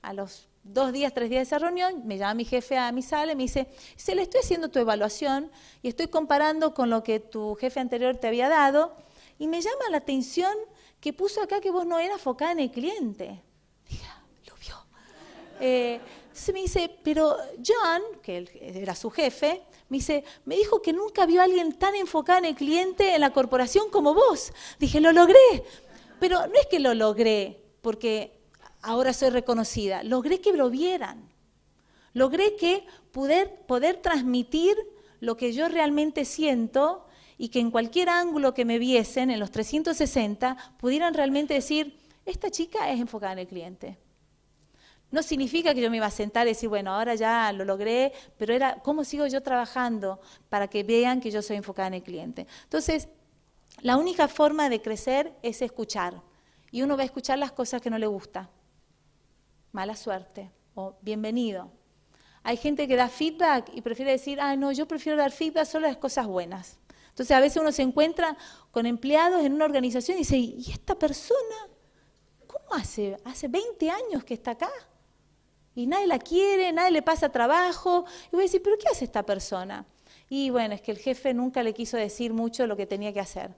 a los dos días, tres días de esa reunión, me llama mi jefe a mi sala y me dice, se le estoy haciendo tu evaluación y estoy comparando con lo que tu jefe anterior te había dado, y me llama la atención que puso acá que vos no eras focada en el cliente. Dije, ah, lo vio. Eh, se me dice, pero John, que era su jefe, me dice, me dijo que nunca vio a alguien tan enfocada en el cliente en la corporación como vos. Dije, lo logré. Pero no es que lo logré, porque ahora soy reconocida. Logré que lo vieran. Logré que poder, poder transmitir lo que yo realmente siento y que en cualquier ángulo que me viesen, en los 360, pudieran realmente decir, esta chica es enfocada en el cliente. No significa que yo me iba a sentar y decir, bueno, ahora ya lo logré, pero era, ¿cómo sigo yo trabajando para que vean que yo soy enfocada en el cliente? Entonces, la única forma de crecer es escuchar. Y uno va a escuchar las cosas que no le gusta mala suerte o bienvenido. Hay gente que da feedback y prefiere decir, ah, no, yo prefiero dar feedback solo las cosas buenas. Entonces a veces uno se encuentra con empleados en una organización y dice, ¿y esta persona? ¿Cómo hace? Hace 20 años que está acá. Y nadie la quiere, nadie le pasa trabajo. Y voy a decir, ¿pero qué hace esta persona? Y bueno, es que el jefe nunca le quiso decir mucho lo que tenía que hacer.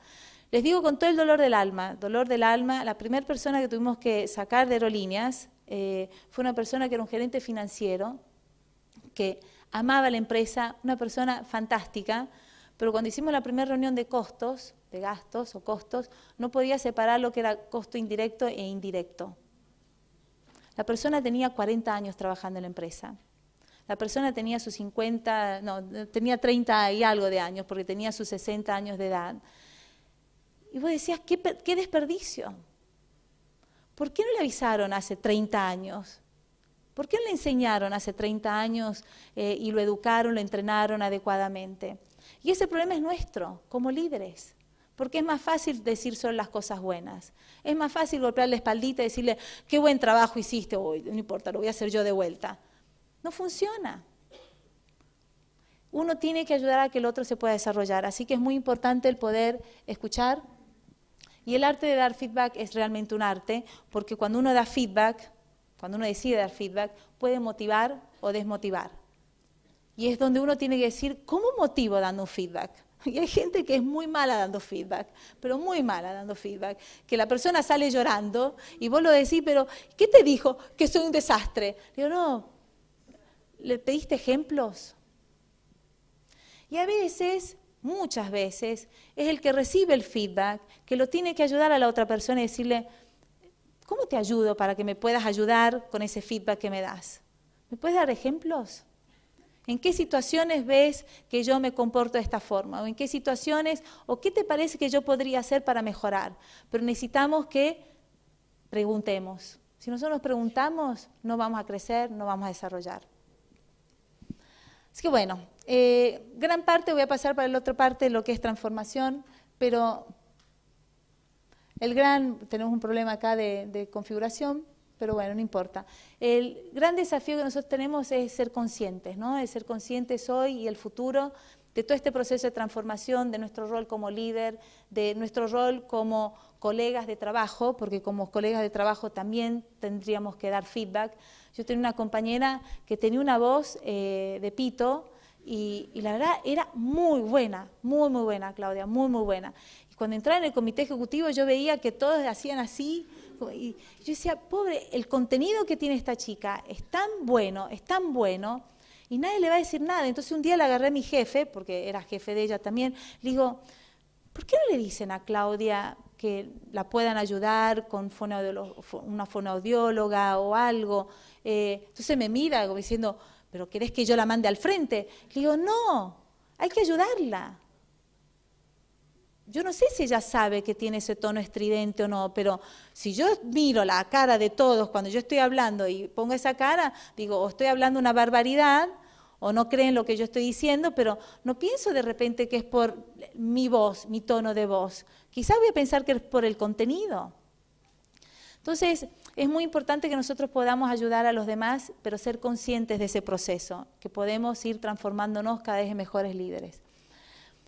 Les digo con todo el dolor del alma, dolor del alma, la primera persona que tuvimos que sacar de aerolíneas eh, fue una persona que era un gerente financiero, que amaba la empresa, una persona fantástica, pero cuando hicimos la primera reunión de costos, de gastos o costos, no podía separar lo que era costo indirecto e indirecto. La persona tenía 40 años trabajando en la empresa. La persona tenía sus 50, no, tenía 30 y algo de años, porque tenía sus 60 años de edad. Y vos decías, qué desperdicio. ¿Por qué no le avisaron hace 30 años? ¿Por qué no le enseñaron hace 30 años eh, y lo educaron, lo entrenaron adecuadamente? Y ese problema es nuestro, como líderes. Porque es más fácil decir solo las cosas buenas. Es más fácil golpear la espaldita y decirle, qué buen trabajo hiciste hoy, no importa, lo voy a hacer yo de vuelta. No funciona. Uno tiene que ayudar a que el otro se pueda desarrollar. Así que es muy importante el poder escuchar, y el arte de dar feedback es realmente un arte, porque cuando uno da feedback, cuando uno decide dar feedback, puede motivar o desmotivar. Y es donde uno tiene que decir, ¿cómo motivo dando un feedback? Y hay gente que es muy mala dando feedback, pero muy mala dando feedback, que la persona sale llorando y vos lo decís, pero ¿qué te dijo? Que soy un desastre. yo, no, ¿le pediste ejemplos? Y a veces muchas veces es el que recibe el feedback, que lo tiene que ayudar a la otra persona y decirle, ¿cómo te ayudo para que me puedas ayudar con ese feedback que me das? ¿Me puedes dar ejemplos? ¿En qué situaciones ves que yo me comporto de esta forma? ¿O en qué situaciones, o qué te parece que yo podría hacer para mejorar? Pero necesitamos que preguntemos. Si nosotros preguntamos, no vamos a crecer, no vamos a desarrollar. Así que bueno, eh, gran parte voy a pasar para la otra parte, lo que es transformación, pero el gran, tenemos un problema acá de, de configuración, pero bueno, no importa. El gran desafío que nosotros tenemos es ser conscientes, ¿no? Es ser conscientes hoy y el futuro de todo este proceso de transformación, de nuestro rol como líder, de nuestro rol como colegas de trabajo, porque como colegas de trabajo también tendríamos que dar feedback. Yo tenía una compañera que tenía una voz eh, de pito y, la verdad era muy buena, muy, muy buena, Claudia, muy, muy buena. Y cuando entraba en el comité ejecutivo yo veía que todos hacían así, y yo decía, pobre, el contenido que tiene esta chica es tan bueno, es tan bueno y nadie le va a decir nada. Entonces un día le agarré a mi jefe, porque era jefe de ella también, le digo, ¿por qué no le dicen a Claudia que la puedan ayudar con una fonoaudióloga o algo? Eh, entonces me mira como diciendo, ¿pero querés que yo la mande al frente? Le digo, no, hay que ayudarla yo no sé si ella sabe que tiene ese tono estridente o no, pero si yo miro la cara de todos cuando yo estoy hablando y pongo esa cara, digo, o estoy hablando una barbaridad, o no creen lo que yo estoy diciendo, pero no pienso de repente que es por mi voz, mi tono de voz. Quizás voy a pensar que es por el contenido. Entonces, es muy importante que nosotros podamos ayudar a los demás, pero ser conscientes de ese proceso, que podemos ir transformándonos cada vez en mejores líderes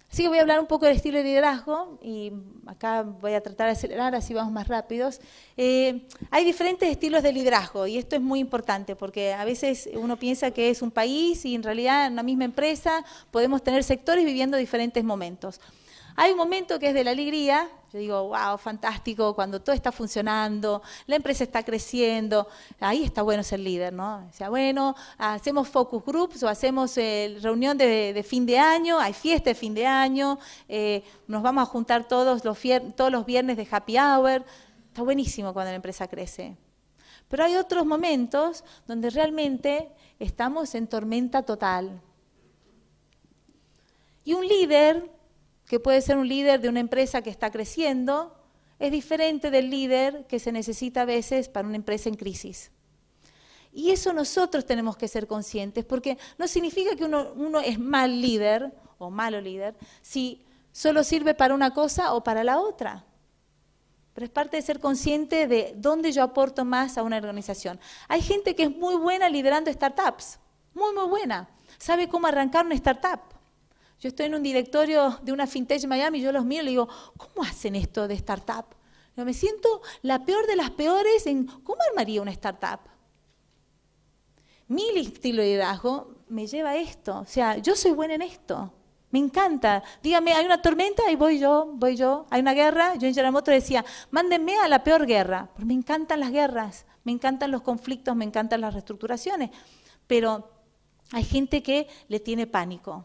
sí voy a hablar un poco del estilo de liderazgo y acá voy a tratar de acelerar, así vamos más rápidos. Eh, hay diferentes estilos de liderazgo y esto es muy importante porque a veces uno piensa que es un país y en realidad en la misma empresa podemos tener sectores viviendo diferentes momentos. Hay un momento que es de la alegría, yo digo, wow, fantástico, cuando todo está funcionando, la empresa está creciendo, ahí está bueno ser líder, ¿no? O sea, bueno, hacemos focus groups o hacemos eh, reunión de, fin de año, hay fiesta de fin de año, eh, nos vamos a juntar todos los, todos los viernes de happy hour, está buenísimo cuando la empresa crece. Pero hay otros momentos donde realmente estamos en tormenta total. Y un líder que puede ser un líder de una empresa que está creciendo, es diferente del líder que se necesita a veces para una empresa en crisis. Y eso nosotros tenemos que ser conscientes, porque no significa que uno, es mal líder o malo líder si solo sirve para una cosa o para la otra. Pero es parte de ser consciente de dónde yo aporto más a una organización. Hay gente que es muy buena liderando startups, muy, muy buena. Sabe cómo arrancar una startup. Yo estoy en un directorio de una fintech Miami, yo los miro y le digo, ¿cómo hacen esto de startup? Yo me siento la peor de las peores en cómo armaría una startup. Mi estilo de liderazgo me lleva a esto. O sea, yo soy buena en esto. Me encanta. Dígame, hay una tormenta y voy yo, voy yo. Hay una guerra. Yo en Yaramoto decía, mándenme a la peor guerra. Porque me encantan las guerras, me encantan los conflictos, me encantan las reestructuraciones. Pero hay gente que le tiene pánico.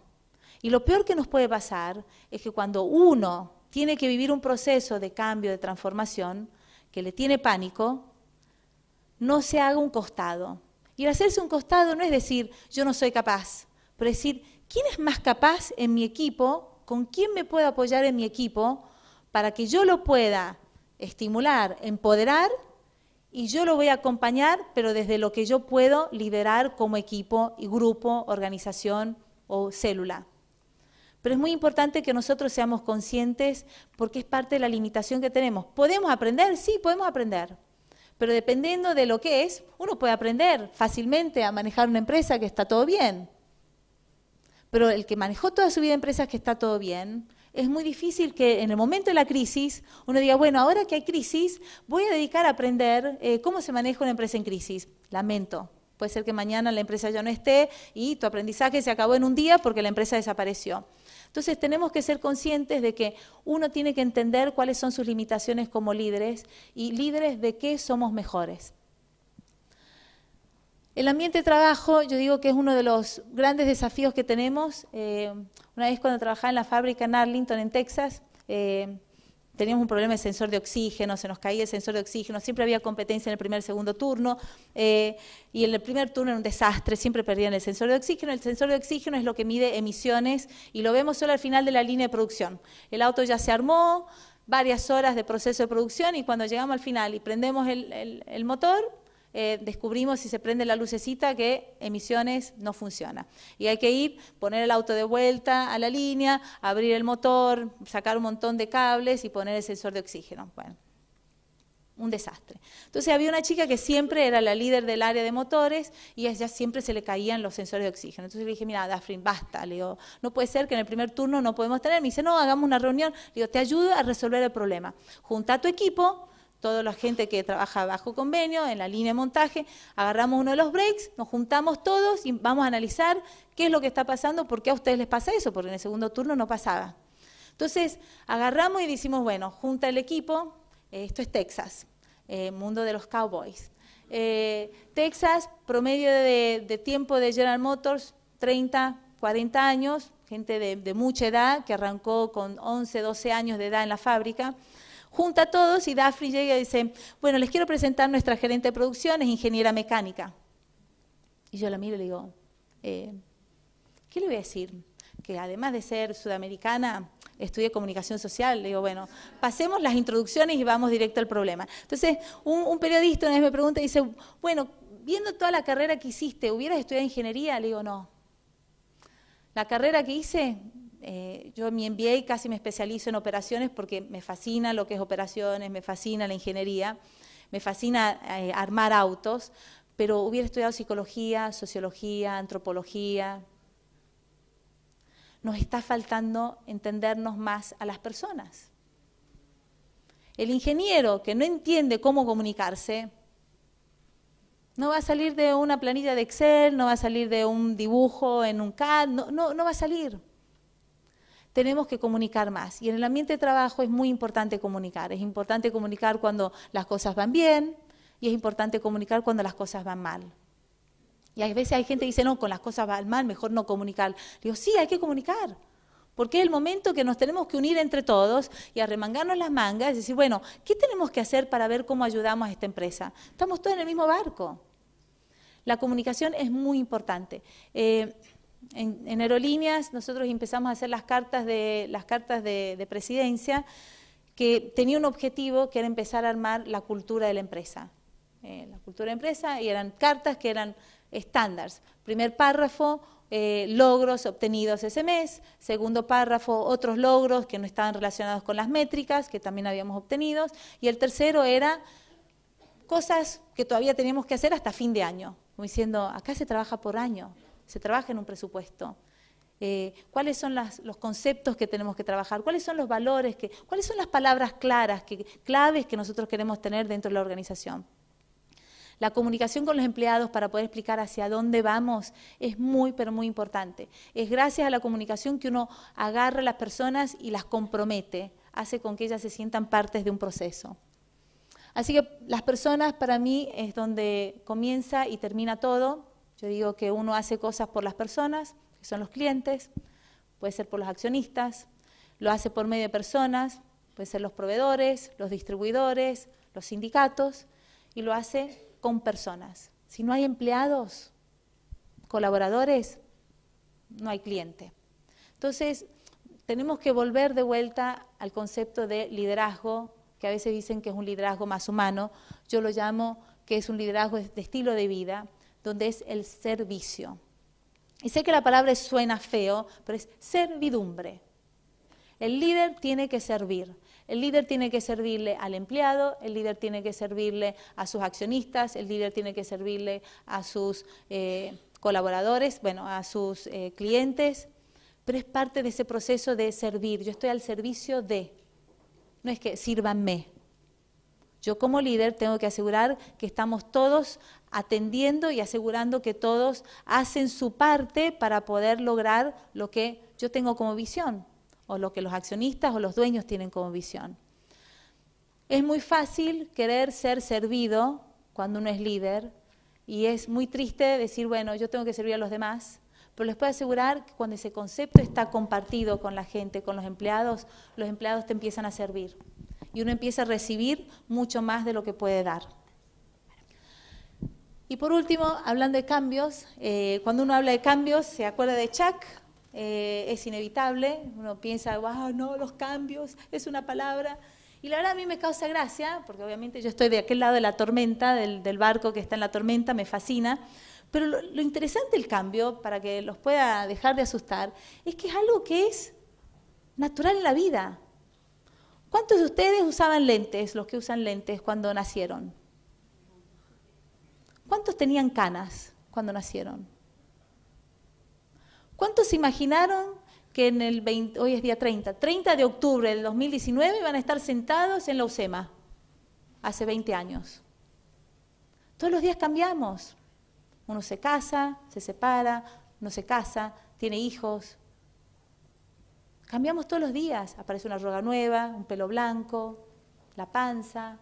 Y lo peor que nos puede pasar es que cuando uno tiene que vivir un proceso de cambio, de transformación, que le tiene pánico, no se haga un costado. Y el hacerse un costado no es decir, yo no soy capaz, pero es decir, ¿quién es más capaz en mi equipo? ¿Con quién me puedo apoyar en mi equipo para que yo lo pueda estimular, empoderar y yo lo voy a acompañar, pero desde lo que yo puedo liderar como equipo y grupo, organización o célula? Pero es muy importante que nosotros seamos conscientes porque es parte de la limitación que tenemos. ¿Podemos aprender? Sí, podemos aprender. Pero dependiendo de lo que es, uno puede aprender fácilmente a manejar una empresa que está todo bien. Pero el que manejó toda su vida empresas que está todo bien, es muy difícil que en el momento de la crisis uno diga, bueno, ahora que hay crisis, voy a dedicar a aprender eh, cómo se maneja una empresa en crisis. Lamento. Puede ser que mañana la empresa ya no esté y tu aprendizaje se acabó en un día porque la empresa desapareció. Entonces tenemos que ser conscientes de que uno tiene que entender cuáles son sus limitaciones como líderes y líderes de qué somos mejores. El ambiente de trabajo, yo digo que es uno de los grandes desafíos que tenemos. Eh, una vez cuando trabajaba en la fábrica en Arlington, en Texas, eh, teníamos un problema de sensor de oxígeno, se nos caía el sensor de oxígeno, siempre había competencia en el primer y segundo turno, eh, y en el primer turno era un desastre, siempre perdían el sensor de oxígeno. El sensor de oxígeno es lo que mide emisiones y lo vemos solo al final de la línea de producción. El auto ya se armó, varias horas de proceso de producción y cuando llegamos al final y prendemos el motor, eh, descubrimos si se prende la lucecita que emisiones no funciona. Y hay que ir, poner el auto de vuelta a la línea, abrir el motor, sacar un montón de cables y poner el sensor de oxígeno. Bueno, un desastre. Entonces había una chica que siempre era la líder del área de motores y ella siempre se le caían los sensores de oxígeno. Entonces le dije, mira, Dafrin, basta. Le digo, no puede ser que en el primer turno no podemos tener. Me dice, no, hagamos una reunión. Le digo, te ayudo a resolver el problema. Junta a tu equipo, toda la gente que trabaja bajo convenio, en la línea de montaje, agarramos uno de los breaks, nos juntamos todos y vamos a analizar qué es lo que está pasando, por qué a ustedes les pasa eso, porque en el segundo turno no pasaba. Entonces, agarramos y decimos, bueno, junta el equipo, eh, esto es Texas, eh, mundo de los cowboys. Eh, Texas, promedio de, tiempo de General Motors, 30, 40 años, gente de mucha edad que arrancó con 11, 12 años de edad en la fábrica junta a todos y Daphne llega y dice, bueno, les quiero presentar nuestra gerente de producción, es ingeniera mecánica. Y yo la miro y le digo, eh, ¿qué le voy a decir? Que además de ser sudamericana, estudié comunicación social. Le digo, bueno, pasemos las introducciones y vamos directo al problema. Entonces, un, un periodista una vez me pregunta y dice, bueno, viendo toda la carrera que hiciste, ¿hubieras estudiado ingeniería? Le digo, no. La carrera que hice eh, yo en mi MBA casi me especializo en operaciones porque me fascina lo que es operaciones, me fascina la ingeniería, me fascina eh, armar autos, pero hubiera estudiado psicología, sociología, antropología. Nos está faltando entendernos más a las personas. El ingeniero que no entiende cómo comunicarse, no va a salir de una planilla de Excel, no va a salir de un dibujo en un CAD, no, no, no va a salir tenemos que comunicar más. Y en el ambiente de trabajo es muy importante comunicar. Es importante comunicar cuando las cosas van bien y es importante comunicar cuando las cosas van mal. Y a veces hay gente que dice, no, con las cosas van mal, mejor no comunicar. Digo, sí, hay que comunicar. Porque es el momento que nos tenemos que unir entre todos y arremangarnos las mangas y decir, bueno, ¿qué tenemos que hacer para ver cómo ayudamos a esta empresa? Estamos todos en el mismo barco. La comunicación es muy importante. Eh, en, aerolíneas nosotros empezamos a hacer las cartas de, las cartas de, presidencia que tenía un objetivo que era empezar a armar la cultura de la empresa. Eh, la cultura de la empresa y eran cartas que eran estándares. Primer párrafo, eh, logros obtenidos ese mes. Segundo párrafo, otros logros que no estaban relacionados con las métricas, que también habíamos obtenido. Y el tercero era cosas que todavía teníamos que hacer hasta fin de año, como diciendo, acá se trabaja por año, se trabaja en un presupuesto. Eh, cuáles son los conceptos que tenemos que trabajar, cuáles son los valores, que, cuáles son las palabras claras, que, claves que nosotros queremos tener dentro de la organización. La comunicación con los empleados para poder explicar hacia dónde vamos es muy, pero muy importante. Es gracias a la comunicación que uno agarra a las personas y las compromete, hace con que ellas se sientan partes de un proceso. Así que las personas para mí es donde comienza y termina todo. Yo digo que uno hace cosas por las personas, que son los clientes, puede ser por los accionistas, lo hace por medio de personas, puede ser los proveedores, los distribuidores, los sindicatos, y lo hace con personas. Si no hay empleados, colaboradores, no hay cliente. Entonces, tenemos que volver de vuelta al concepto de liderazgo, que a veces dicen que es un liderazgo más humano. Yo lo llamo que es un liderazgo de estilo de vida, donde es el servicio. Y sé que la palabra suena feo, pero es servidumbre. El líder tiene que servir. El líder tiene que servirle al empleado, el líder tiene que servirle a sus accionistas, el líder tiene que servirle a sus eh, colaboradores, bueno, a sus eh, clientes, pero es parte de ese proceso de servir. Yo estoy al servicio de, no es que sírvanme, yo como líder tengo que asegurar que estamos todos atendiendo y asegurando que todos hacen su parte para poder lograr lo que yo tengo como visión o lo que los accionistas o los dueños tienen como visión. Es muy fácil querer ser servido cuando uno es líder y es muy triste decir, bueno, yo tengo que servir a los demás, pero les puedo asegurar que cuando ese concepto está compartido con la gente, con los empleados, los empleados te empiezan a servir y uno empieza a recibir mucho más de lo que puede dar. Y por último, hablando de cambios, eh, cuando uno habla de cambios, se acuerda de Chuck, eh, es inevitable, uno piensa, wow, no, los cambios, es una palabra. Y la verdad a mí me causa gracia, porque obviamente yo estoy de aquel lado de la tormenta, del, barco que está en la tormenta, me fascina. Pero lo, lo, interesante del cambio, para que los pueda dejar de asustar, es que es algo que es natural en la vida. ¿Cuántos de ustedes usaban lentes, los que usan lentes, cuando nacieron? ¿Cuántos tenían canas cuando nacieron? ¿Cuántos se imaginaron que en el hoy es día 30, 30 de octubre del 2019 iban a estar sentados en la UCEMA? Hace 20 años. Todos los días cambiamos. Uno se casa, se separa, no se casa, tiene hijos, Cambiamos todos los días, aparece una arruga nueva, un pelo blanco, la panza.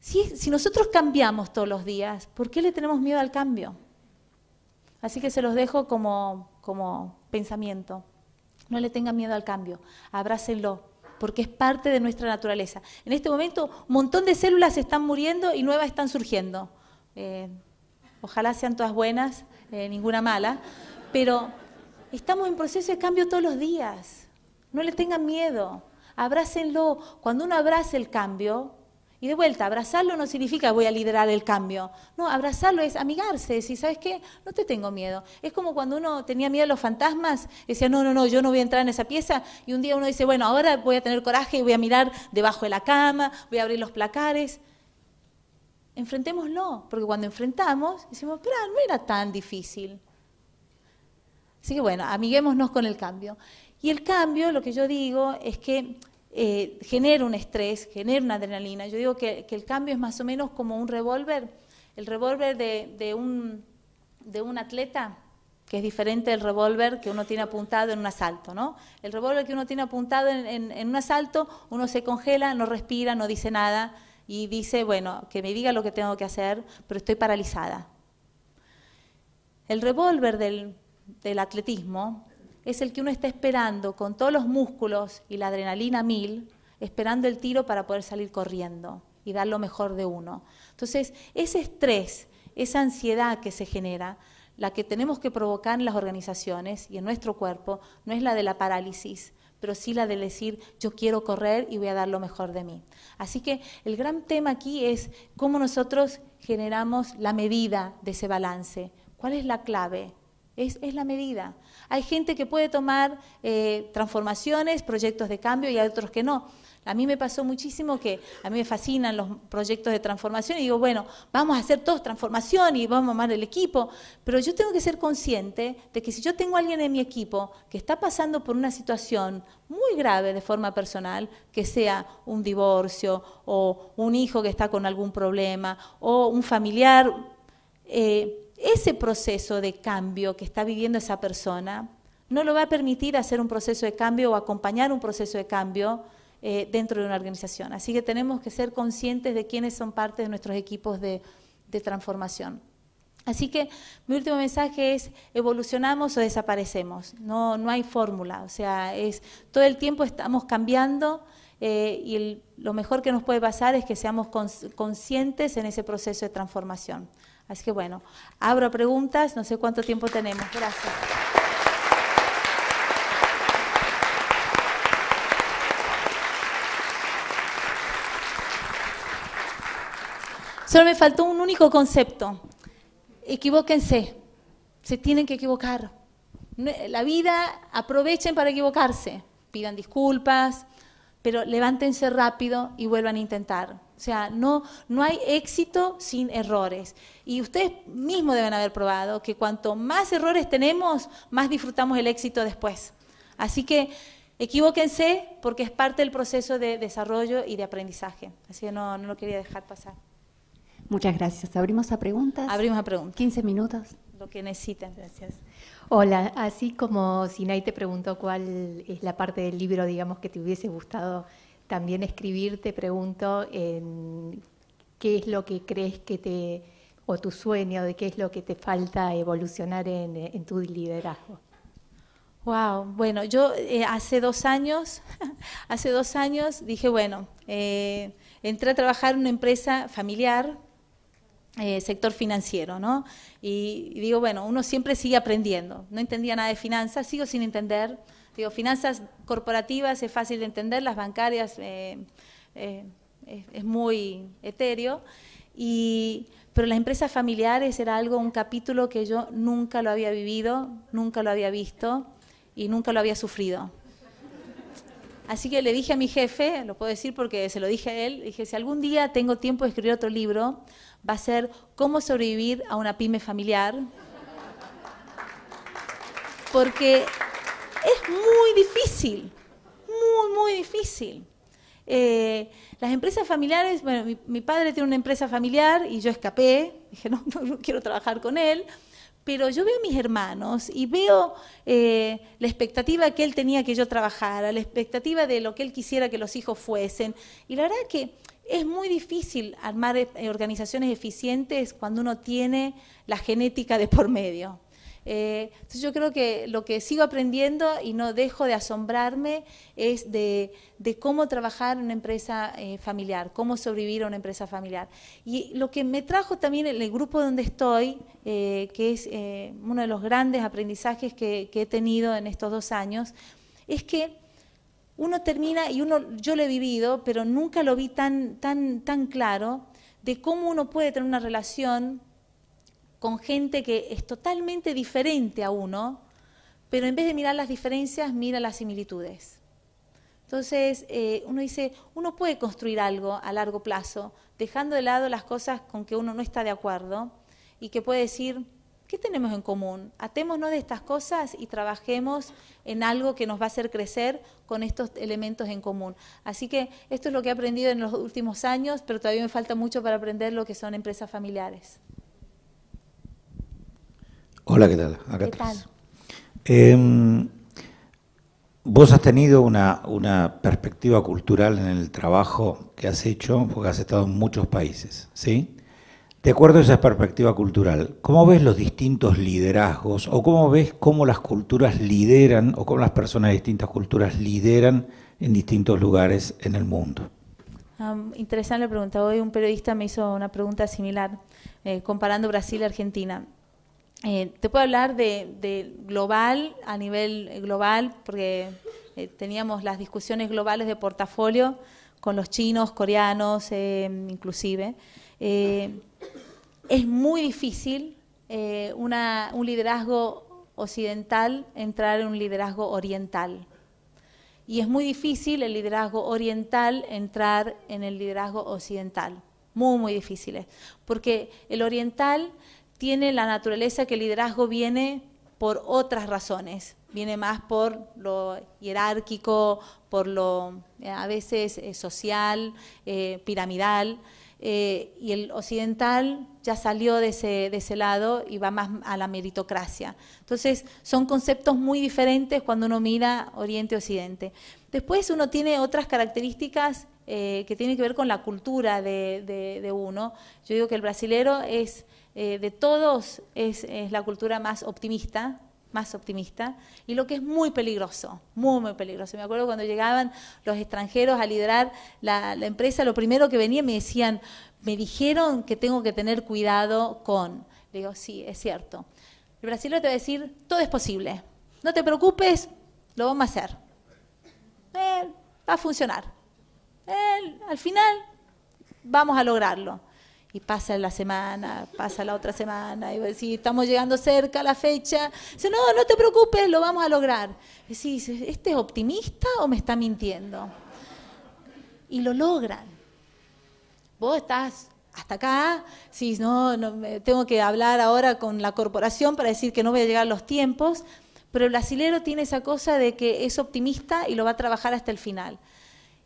Si, nosotros cambiamos todos los días, ¿por qué le tenemos miedo al cambio? Así que se los dejo como, pensamiento. No le tengan miedo al cambio, abrácenlo, porque es parte de nuestra naturaleza. En este momento, un montón de células están muriendo y nuevas están surgiendo. Eh, ojalá sean todas buenas, eh, ninguna mala, pero Estamos en proceso de cambio todos los días. No le tengan miedo. Abrácenlo. Cuando uno abraza el cambio, y de vuelta, abrazarlo no significa voy a liderar el cambio. No, abrazarlo es amigarse, Si ¿sabes qué? No te tengo miedo. Es como cuando uno tenía miedo a los fantasmas, decía, no, no, no, yo no voy a entrar en esa pieza. Y un día uno dice, bueno, ahora voy a tener coraje y voy a mirar debajo de la cama, voy a abrir los placares. Enfrentémoslo, porque cuando enfrentamos, decimos, pero no era tan difícil. Así que bueno, amiguémonos con el cambio. Y el cambio, lo que yo digo, es que eh, genera un estrés, genera una adrenalina. Yo digo que, el cambio es más o menos como un revólver. El revólver de, un, atleta, que es diferente del revólver que uno tiene apuntado en un asalto, ¿no? El revólver que uno tiene apuntado en, en, un asalto, uno se congela, no respira, no dice nada y dice, bueno, que me diga lo que tengo que hacer, pero estoy paralizada. El revólver del, del atletismo es el que uno está esperando con todos los músculos y la adrenalina mil, esperando el tiro para poder salir corriendo y dar lo mejor de uno. Entonces, ese estrés, esa ansiedad que se genera, la que tenemos que provocar en las organizaciones y en nuestro cuerpo, no es la de la parálisis, pero sí la de decir yo quiero correr y voy a dar lo mejor de mí. Así que el gran tema aquí es cómo nosotros generamos la medida de ese balance. ¿Cuál es la clave? Es, la medida. Hay gente que puede tomar eh, transformaciones, proyectos de cambio y hay otros que no. A mí me pasó muchísimo que a mí me fascinan los proyectos de transformación y digo, bueno, vamos a hacer todos transformación y vamos a amar el equipo, pero yo tengo que ser consciente de que si yo tengo a alguien en mi equipo que está pasando por una situación muy grave de forma personal, que sea un divorcio o un hijo que está con algún problema o un familiar, eh, ese proceso de cambio que está viviendo esa persona no lo va a permitir hacer un proceso de cambio o acompañar un proceso de cambio eh, dentro de una organización. Así que tenemos que ser conscientes de quiénes son parte de nuestros equipos de, transformación. Así que mi último mensaje es evolucionamos o desaparecemos. No, hay fórmula. O sea, todo el tiempo estamos cambiando eh, y lo mejor que nos puede pasar es que seamos conscientes en ese proceso de transformación. Así que bueno, abro preguntas, no sé cuánto tiempo tenemos. Gracias. Solo me faltó un único concepto. Equivóquense. Se tienen que equivocar. La vida, aprovechen para equivocarse. Pidan disculpas, pero levántense rápido y vuelvan a intentar. O sea, no, no hay éxito sin errores. Y ustedes mismos deben haber probado que cuanto más errores tenemos, más disfrutamos el éxito después. Así que equivóquense porque es parte del proceso de desarrollo y de aprendizaje. Así que no, no lo quería dejar pasar. Muchas gracias. ¿Abrimos a preguntas? Abrimos a preguntas. 15 minutos. Lo que necesiten. Gracias. Hola, así como Sinay te preguntó cuál es la parte del libro, digamos, que te hubiese gustado también escribir, te pregunto qué es lo que crees que te o tu sueño de qué es lo que te falta evolucionar en, tu liderazgo? Wow, bueno, yo eh, hace dos años, hace dos años dije, bueno, eh, entré a trabajar en una empresa familiar, eh, sector financiero, ¿no? Y, digo, bueno, uno siempre sigue aprendiendo. No entendía nada de finanzas, sigo sin entender. Digo, finanzas corporativas es fácil de entender, las bancarias es, es muy etéreo. Y, pero las empresas familiares era algo, un capítulo que yo nunca lo había vivido, nunca lo había visto y nunca lo había sufrido. Así que le dije a mi jefe, lo puedo decir porque se lo dije a él, dije, si algún día tengo tiempo de escribir otro libro, va a ser cómo sobrevivir a una pyme familiar, porque es muy difícil, muy, muy difícil. Eh, las empresas familiares, bueno, mi, padre tiene una empresa familiar y yo escapé, dije, no, no, quiero trabajar con él, pero yo veo a mis hermanos y veo eh, la expectativa que él tenía que yo trabajara, la expectativa de lo que él quisiera que los hijos fuesen. Y la verdad que es muy difícil armar eh, organizaciones eficientes cuando uno tiene la genética de por medio. Eh, entonces yo creo que lo que sigo aprendiendo y no dejo de asombrarme es de, cómo trabajar en una empresa eh, familiar, cómo sobrevivir a una empresa familiar. Y lo que me trajo también en el grupo donde estoy, eh, que es uno de los grandes aprendizajes que, he tenido en estos dos años, es que uno termina y uno yo lo he vivido, pero nunca lo vi tan tan tan claro de cómo uno puede tener una relación con gente que es totalmente diferente a uno, pero en vez de mirar las diferencias, mira las similitudes. Entonces, eh, uno dice, uno puede construir algo a largo plazo, dejando de lado las cosas con que uno no está de acuerdo y que puede decir, ¿qué tenemos en común? Atémonos de estas cosas y trabajemos en algo que nos va a hacer crecer con estos elementos en común. Así que esto es lo que he aprendido en los últimos años, pero todavía me falta mucho para aprender lo que son empresas familiares. Hola, ¿qué tal? ¿Qué tal? Em, vos has tenido una, perspectiva cultural en el trabajo que has hecho, porque has estado en muchos países, ¿sí? De acuerdo a esa perspectiva cultural, ¿cómo ves los distintos liderazgos o cómo ves cómo las culturas lideran o cómo las personas de distintas culturas lideran en distintos lugares en el mundo? interesante la pregunta. Hoy un periodista me hizo una pregunta similar, eh, comparando Brasil y Argentina. Eh, te puedo hablar de, global, a nivel global, porque eh, teníamos las discusiones globales de portafolio con los chinos, coreanos, eh, inclusive. es muy difícil un liderazgo occidental entrar en un liderazgo oriental. Y es muy difícil el liderazgo oriental entrar en el liderazgo occidental. Muy, muy difícil. Porque el oriental tiene la naturaleza que el liderazgo viene por otras razones, viene más por lo jerárquico, por lo eh, a veces eh, social, eh, piramidal, y el occidental ya salió de ese, lado y va más a la meritocracia. Entonces, son conceptos muy diferentes cuando uno mira Oriente-Occidente. Después uno tiene otras características que tienen que ver con la cultura de, de uno. Yo digo que el brasilero es eh, de todos es, la cultura más optimista, más optimista, y lo que es muy peligroso, muy, muy peligroso. Me acuerdo cuando llegaban los extranjeros a liderar la, empresa, lo primero que venía me decían, me dijeron que tengo que tener cuidado con. Le digo, sí, es cierto. El brasileño te va a decir, todo es posible, no te preocupes, lo vamos a hacer. va a funcionar. al final vamos a lograrlo y pasa la semana, pasa la otra semana, y si estamos llegando cerca a la fecha, dice, no, no te preocupes, lo vamos a lograr. Y ¿este es optimista o me está mintiendo? Y lo logran. Vos estás hasta acá, si no, tengo que hablar ahora con la corporación para decir que no voy a llegar a los tiempos, pero el brasilero tiene esa cosa de que es optimista y lo va a trabajar hasta el final.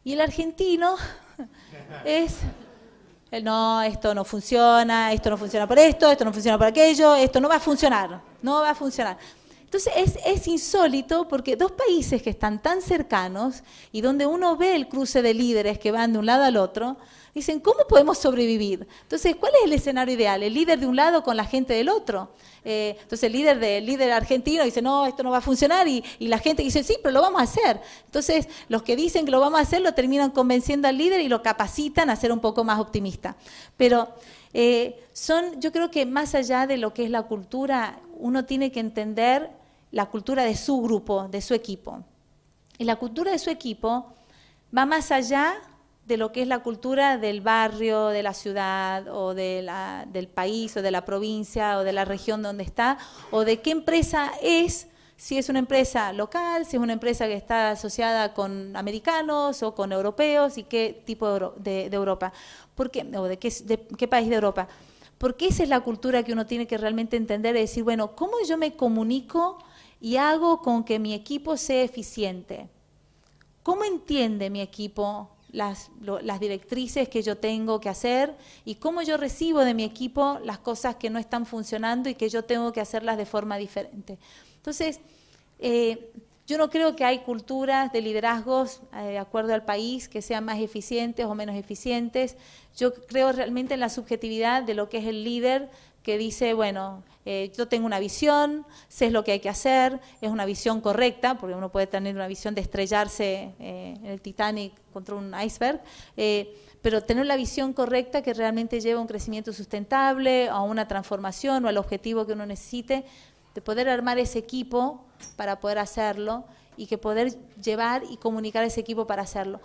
Y el argentino es no, esto no funciona, esto no funciona por esto, esto no funciona por aquello, esto no va a funcionar, no va a funcionar. Entonces es, es, insólito porque dos países que están tan cercanos y donde uno ve el cruce de líderes que van de un lado al otro, Dicen, ¿cómo podemos sobrevivir? Entonces, ¿cuál es el escenario ideal? ¿El líder de un lado con la gente del otro? Eh, entonces, el líder, líder argentino dice, no, esto no va a funcionar, y, y, la gente dice, sí, pero lo vamos a hacer. Entonces, los que dicen que lo vamos a hacer lo terminan convenciendo al líder y lo capacitan a ser un poco más optimista. Pero eh, son, yo creo que más allá de lo que es la cultura, uno tiene que entender la cultura de su grupo, de su equipo. Y la cultura de su equipo va más allá de lo que es la cultura del barrio, de la ciudad o de del país o de la provincia o de la región donde está o de qué empresa es, si es una empresa local, si es una empresa que está asociada con americanos o con europeos y qué tipo de, Europa, porque, o de qué, de qué país de Europa. Porque esa es la cultura que uno tiene que realmente entender y decir, bueno, ¿cómo yo me comunico y hago con que mi equipo sea eficiente? ¿Cómo entiende mi equipo las, directrices que yo tengo que hacer y cómo yo recibo de mi equipo las cosas que no están funcionando y que yo tengo que hacerlas de forma diferente. Entonces, eh, yo no creo que hay culturas de liderazgos, eh, de acuerdo al país, que sean más eficientes o menos eficientes. Yo creo realmente en la subjetividad de lo que es el líder, que dice, bueno, eh, yo tengo una visión, sé lo que hay que hacer, es una visión correcta, porque uno puede tener una visión de estrellarse eh, en el Titanic contra un iceberg, eh, pero tener la visión correcta que realmente lleva a un crecimiento sustentable, a una transformación o al objetivo que uno necesite, de poder armar ese equipo para poder hacerlo y que poder llevar y comunicar ese equipo para hacerlo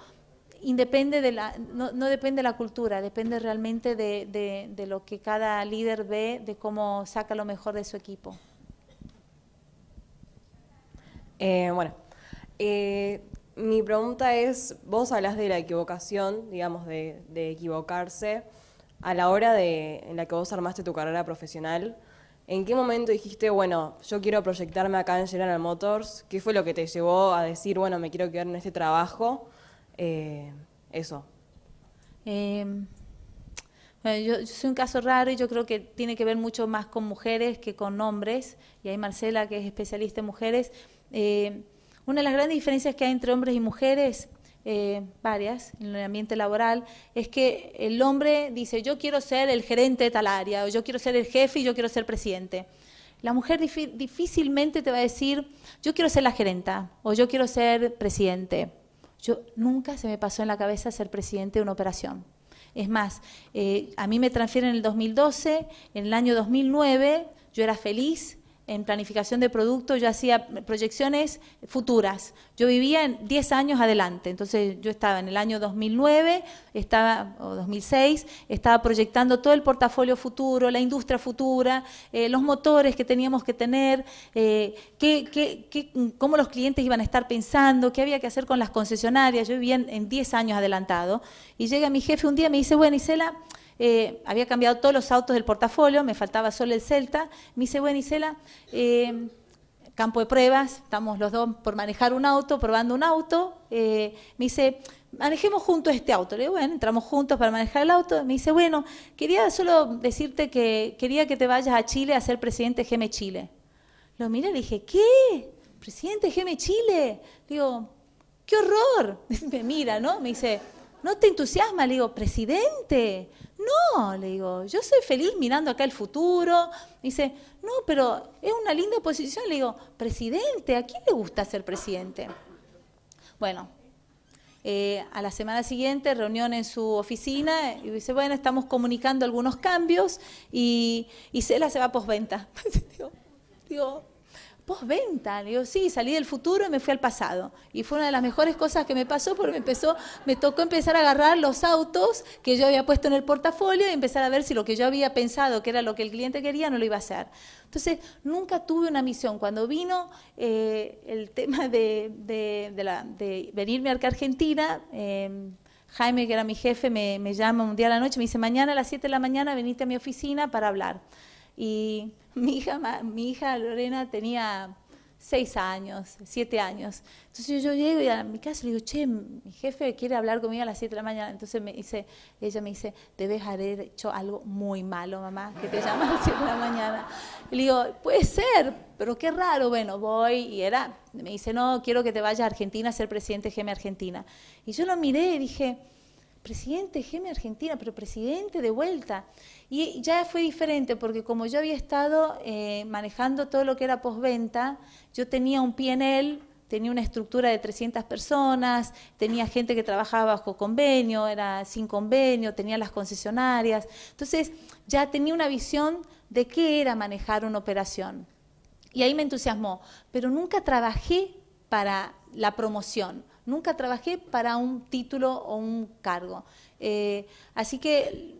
independe de la, no, no, depende de la cultura, depende realmente de, de, lo que cada líder ve, de cómo saca lo mejor de su equipo. Eh, bueno, eh, mi pregunta es, vos hablas de la equivocación, digamos, de, de, equivocarse a la hora de, en la que vos armaste tu carrera profesional. ¿En qué momento dijiste, bueno, yo quiero proyectarme acá en General Motors? ¿Qué fue lo que te llevó a decir, bueno, me quiero quedar en este trabajo? Eh, eso. Em, yo, soy un caso raro y yo creo que tiene que ver mucho más con mujeres que con hombres. Y hay Marcela, que es especialista en mujeres. Eh, una de las grandes diferencias que hay entre hombres y mujeres, eh, varias, en el ambiente laboral, es que el hombre dice, yo quiero ser el gerente de tal área, o yo quiero ser el jefe y yo quiero ser presidente. La mujer difícilmente te va a decir, yo quiero ser la gerenta, o yo quiero ser presidente. Yo nunca se me pasó en la cabeza ser presidente de una operación. Es más, eh, a mí me transfieren en el 2012, en el año 2009 yo era feliz, en planificación de producto, yo hacía proyecciones futuras. Yo vivía en 10 años adelante, entonces yo estaba en el año 2009, estaba, o 2006, estaba proyectando todo el portafolio futuro, la industria futura, eh, los motores que teníamos que tener, eh, qué, qué, qué, cómo los clientes iban a estar pensando, qué había que hacer con las concesionarias. Yo vivía en 10 años adelantado. Y llega mi jefe un día y me dice, bueno, Isela, eh, había cambiado todos los autos del portafolio, me faltaba solo el Celta. Me dice, bueno, Isela, eh, campo de pruebas, estamos los dos por manejar un auto, probando un auto. Eh, me dice, manejemos juntos este auto. Le digo, bueno, entramos juntos para manejar el auto. Me dice, bueno, quería solo decirte que quería que te vayas a Chile a ser presidente de GM Chile. Lo mira y le dije, ¿qué? ¿Presidente GM Chile? digo, ¡qué horror! Me mira, ¿no? Me dice, ¿no te entusiasma? Le digo, presidente. No, le digo, yo soy feliz mirando acá el futuro. Dice, no, pero es una linda posición. Le digo, presidente, ¿a quién le gusta ser presidente? Bueno, eh, a la semana siguiente, reunión en su oficina, y dice, bueno, estamos comunicando algunos cambios y, y Cela se va a digo, digo, postventa. Le digo, sí, salí del futuro y me fui al pasado. Y fue una de las mejores cosas que me pasó porque me, empezó, me tocó empezar a agarrar los autos que yo había puesto en el portafolio y empezar a ver si lo que yo había pensado que era lo que el cliente quería no lo iba a hacer. Entonces, nunca tuve una misión. Cuando vino eh, el tema de, la, de, venirme a Argentina, em, Jaime, que era mi jefe, me, llama un día a la noche, me dice, mañana a las 7 de la mañana venite a mi oficina para hablar. Y mi hija, mi hija Lorena tenía seis años, siete años. Entonces yo llego y a mi casa le digo, che, mi jefe quiere hablar conmigo a las siete de la mañana. Entonces me dice, ella me dice, debes haber hecho algo muy malo, mamá, que te llama a las siete de la mañana. le digo, puede ser, pero qué raro. Bueno, voy y era, me dice, no, quiero que te vayas a Argentina a ser presidente de GM Argentina. Y yo lo miré y dije, presidente, GEME Argentina, pero presidente de vuelta. Y ya fue diferente porque como yo había estado eh, manejando todo lo que era postventa, yo tenía un PNL, tenía una estructura de 300 personas, tenía gente que trabajaba bajo convenio, era sin convenio, tenía las concesionarias. Entonces ya tenía una visión de qué era manejar una operación. Y ahí me entusiasmó, pero nunca trabajé para la promoción Nunca trabajé para un título o un cargo. Eh, así que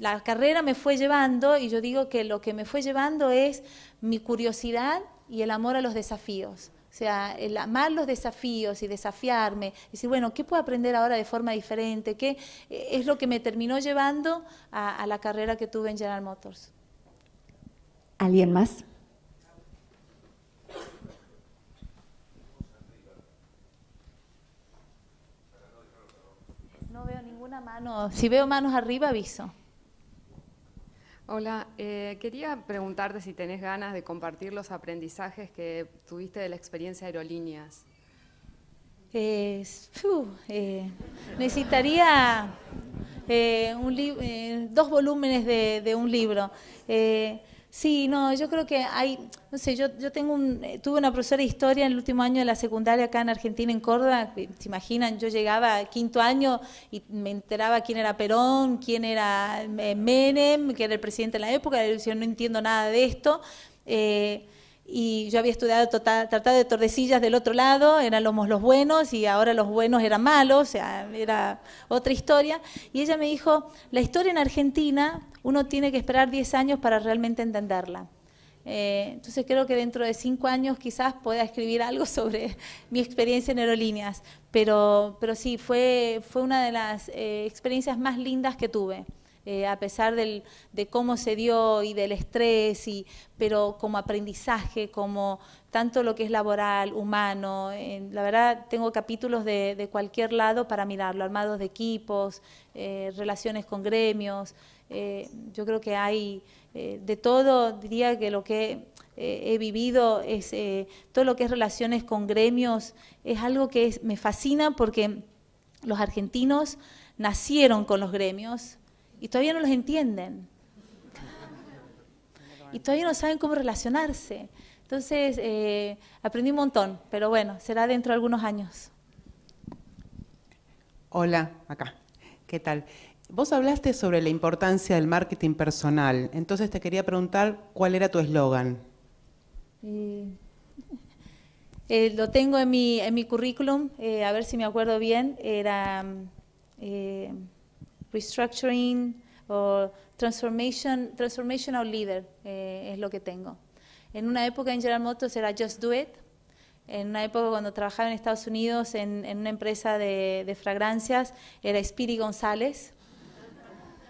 la carrera me fue llevando y yo digo que lo que me fue llevando es mi curiosidad y el amor a los desafíos. O sea, el amar los desafíos y desafiarme, decir, bueno, ¿qué puedo aprender ahora de forma diferente? ¿Qué eh, es lo que me terminó llevando a, a la carrera que tuve en General Motors? ¿Alguien más? Si veo manos arriba, aviso. Hola, eh, quería preguntarte si tenés ganas de compartir los aprendizajes que tuviste de la experiencia de aerolíneas. Eh, necesitaría eh, dos volúmenes de un libro. Sí, no, yo creo que hay, no sé, yo, yo tengo un, eh, tuve una profesora de historia en el último año de la secundaria acá en Argentina, en Córdoba, se imaginan, yo llegaba quinto año y me enteraba quién era Perón, quién era eh, Menem, que era el presidente de la época, yo no entiendo nada de esto. Eh, y yo había estudiado tota, Tratado de Tordesillas del otro lado, eran los, los buenos y ahora los buenos eran malos, o sea, era otra historia. Y ella me dijo, la historia en Argentina uno tiene que esperar 10 años para realmente entenderla. Eh, entonces creo que dentro de cinco años quizás pueda escribir algo sobre mi experiencia en aerolíneas, pero, sí, fue, una de las eh, experiencias más lindas que tuve. Eh, a pesar de cómo se dio y del estrés, y, pero como aprendizaje, como tanto lo que es laboral, humano, la verdad tengo capítulos de, cualquier lado para mirarlo, armados de equipos, relaciones con gremios. Eh, yo creo que hay eh, de todo, diría que lo que eh, he vivido es todo lo que es relaciones con gremios, es algo que me fascina porque los argentinos nacieron con los gremios y todavía no los entienden. Y todavía no saben cómo relacionarse. Entonces, aprendí un montón, pero bueno, será dentro de algunos años. Hola, acá. ¿Qué tal? Vos hablaste sobre la importancia del marketing personal, entonces te quería preguntar cuál era tu eslogan. Eh, eh, lo tengo en mi, en mi currículum, eh, a ver si me acuerdo bien, era mm, restructuring o transformation, transformational leader, es lo que tengo. En una época en General Motors era Just Do It, en una época cuando trabajaba en Estados Unidos en, una empresa de, de, fragancias, era Speedy González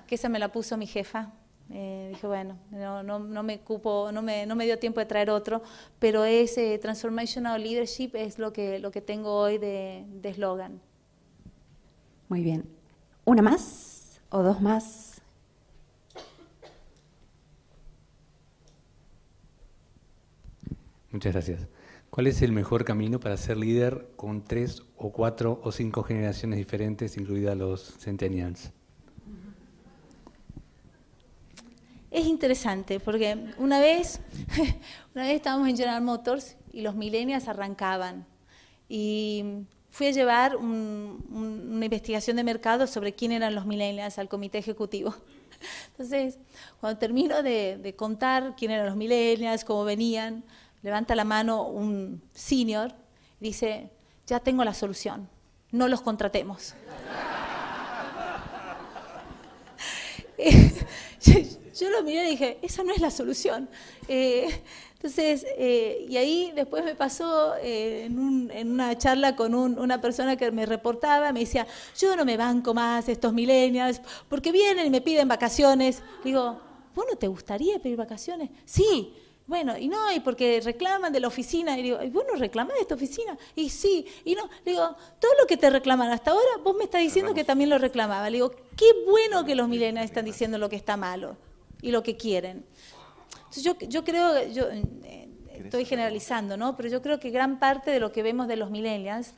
que esa me la puso mi jefa. Eh, dije, bueno, no, me cupo, no me, dio tiempo de traer otro, pero ese Transformational Leadership es lo que, lo que tengo hoy de eslogan. Muy bien. ¿Una más o dos más? Muchas gracias. ¿Cuál es el mejor camino para ser líder con tres o cuatro o cinco generaciones diferentes, incluidas los centennials? es interesante porque una vez, una vez estábamos en General Motors y los millennials arrancaban. Y fui a llevar una investigación de mercado sobre quién eran los millennials al comité ejecutivo. Entonces, cuando termino de, de contar quién eran los millennials, cómo venían, levanta la mano un senior y dice, ya tengo la solución, no los contratemos. yo, lo miré y dije, esa no es la solución. Eh, entonces, eh, y ahí después me pasó eh, en, una charla con una persona que me reportaba, me decía, yo no me banco más estos millennials, porque vienen y me piden vacaciones. digo, ¿vos no te gustaría pedir vacaciones? Sí, bueno, y no, y porque reclaman de la oficina. Y digo, ¿y vos no de esta oficina? Y sí, y no. digo, todo lo que te reclaman hasta ahora, vos me estás diciendo que también lo reclamaba. Le digo, qué bueno que los millennials están diciendo lo que está malo y lo que quieren. yo, creo, yo eh, estoy generalizando, ¿no? Pero yo creo que gran parte de lo que vemos de los millennials,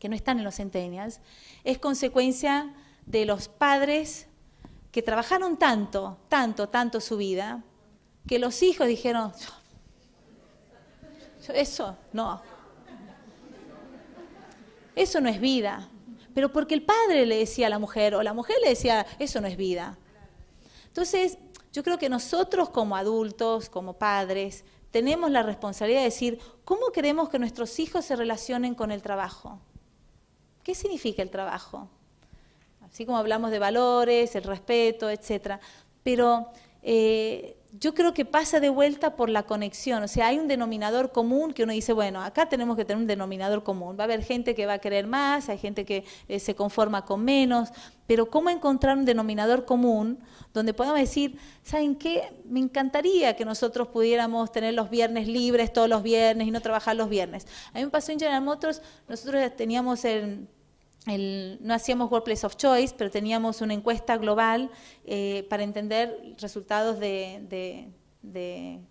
que no están en los centennials, es consecuencia de los padres que trabajaron tanto, tanto, tanto su vida que los hijos dijeron, eso no, eso no es vida. Pero porque el padre le decía a la mujer o la mujer le decía, eso no es vida. Entonces, yo creo que nosotros como adultos, como padres, tenemos la responsabilidad de decir, ¿cómo queremos que nuestros hijos se relacionen con el trabajo? ¿Qué significa el trabajo? Así como hablamos de valores, el respeto, etc. Pero eh, yo creo que pasa de vuelta por la conexión, o sea, hay un denominador común que uno dice, bueno, acá tenemos que tener un denominador común, va a haber gente que va a querer más, hay gente que eh, se conforma con menos, pero ¿cómo encontrar un denominador común donde podamos decir, ¿saben qué? Me encantaría que nosotros pudiéramos tener los viernes libres todos los viernes y no trabajar los viernes. A mí me pasó en General Motors, nosotros teníamos el no hacíamos Workplace of Choice, pero teníamos una encuesta global eh, para entender resultados de,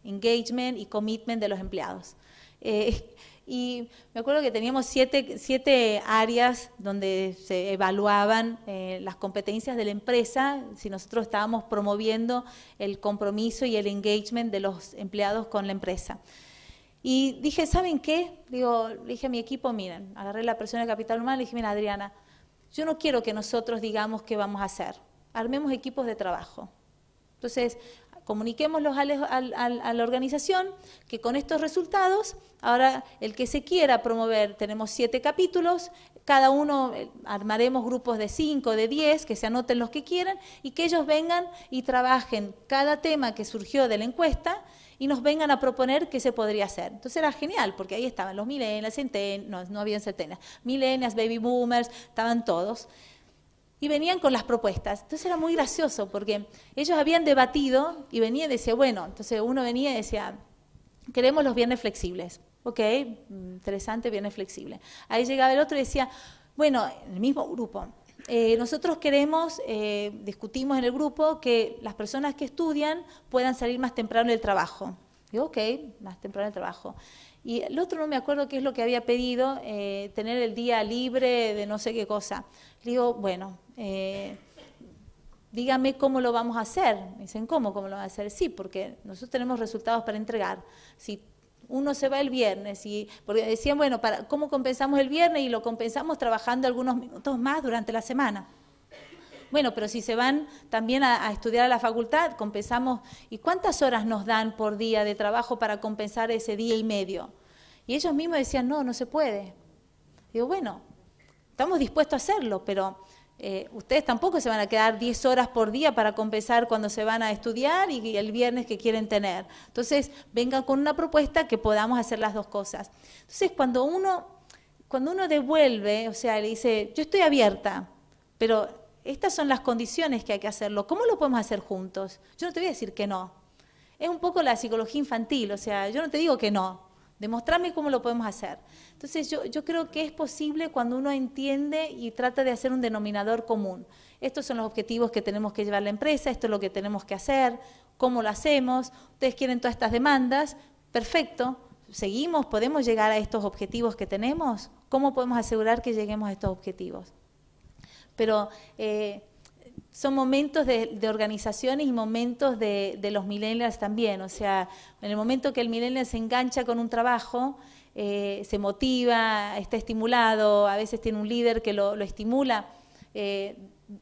engagement y commitment de los empleados. Eh, y me acuerdo que teníamos siete, áreas donde se evaluaban eh, las competencias de la empresa, si nosotros estábamos promoviendo el compromiso y el engagement de los empleados con la empresa. Y dije, ¿saben qué? Digo, le dije a mi equipo, miren, agarré la presión de capital humano, le dije, mira, Adriana, yo no quiero que nosotros digamos qué vamos a hacer. Armemos equipos de trabajo. Entonces, comuniquemos a, a, la organización que con estos resultados, ahora el que se quiera promover, tenemos siete capítulos, cada uno eh, armaremos grupos de cinco, de diez, que se anoten los que quieran y que ellos vengan y trabajen cada tema que surgió de la encuesta y nos vengan a proponer qué se podría hacer. Entonces era genial, porque ahí estaban los millennials, centenas, no, no habían centenas millennials, baby boomers, estaban todos. Y venían con las propuestas. Entonces era muy gracioso, porque ellos habían debatido y venía y decía, bueno, entonces uno venía y decía, queremos los viernes flexibles. Ok, mm, interesante, viernes flexibles. Ahí llegaba el otro y decía, bueno, el mismo grupo, eh, nosotros queremos, eh, discutimos en el grupo, que las personas que estudian puedan salir más temprano del trabajo. Digo, ok, más temprano del trabajo. Y el otro no me acuerdo qué es lo que había pedido, eh, tener el día libre de no sé qué cosa. Le digo, bueno, dígame cómo lo vamos a hacer. Me dicen, ¿cómo? ¿Cómo lo vamos a hacer? Sí, porque nosotros tenemos resultados para entregar. Si uno se va el viernes y porque decían, bueno, para, ¿cómo compensamos el viernes? Y lo compensamos trabajando algunos minutos más durante la semana. Bueno, pero si se van también a, a, estudiar a la facultad, compensamos, ¿y cuántas horas nos dan por día de trabajo para compensar ese día y medio? Y ellos mismos decían, no, no se puede. Digo, bueno, estamos dispuestos a hacerlo, pero eh, ustedes tampoco se van a quedar 10 horas por día para compensar cuando se van a estudiar y el viernes que quieren tener. Entonces, vengan con una propuesta que podamos hacer las dos cosas. Entonces, cuando uno, cuando uno devuelve, o sea, le dice, yo estoy abierta, pero estas son las condiciones que hay que hacerlo. ¿Cómo lo podemos hacer juntos? Yo no te voy a decir que no. Es un poco la psicología infantil, o sea, yo no te digo que no, Demostrarme cómo lo podemos hacer. Entonces yo, creo que es posible cuando uno entiende y trata de hacer un denominador común. Estos son los objetivos que tenemos que llevar la empresa, esto es lo que tenemos que hacer, cómo lo hacemos, ustedes quieren todas estas demandas, perfecto, seguimos, podemos llegar a estos objetivos que tenemos, ¿cómo podemos asegurar que lleguemos a estos objetivos? Pero eh, son momentos de, organizaciones y momentos de, los millennials también. O sea, en el momento que el millennial se engancha con un trabajo, eh, se motiva, está estimulado, a veces tiene un líder que lo, estimula, eh,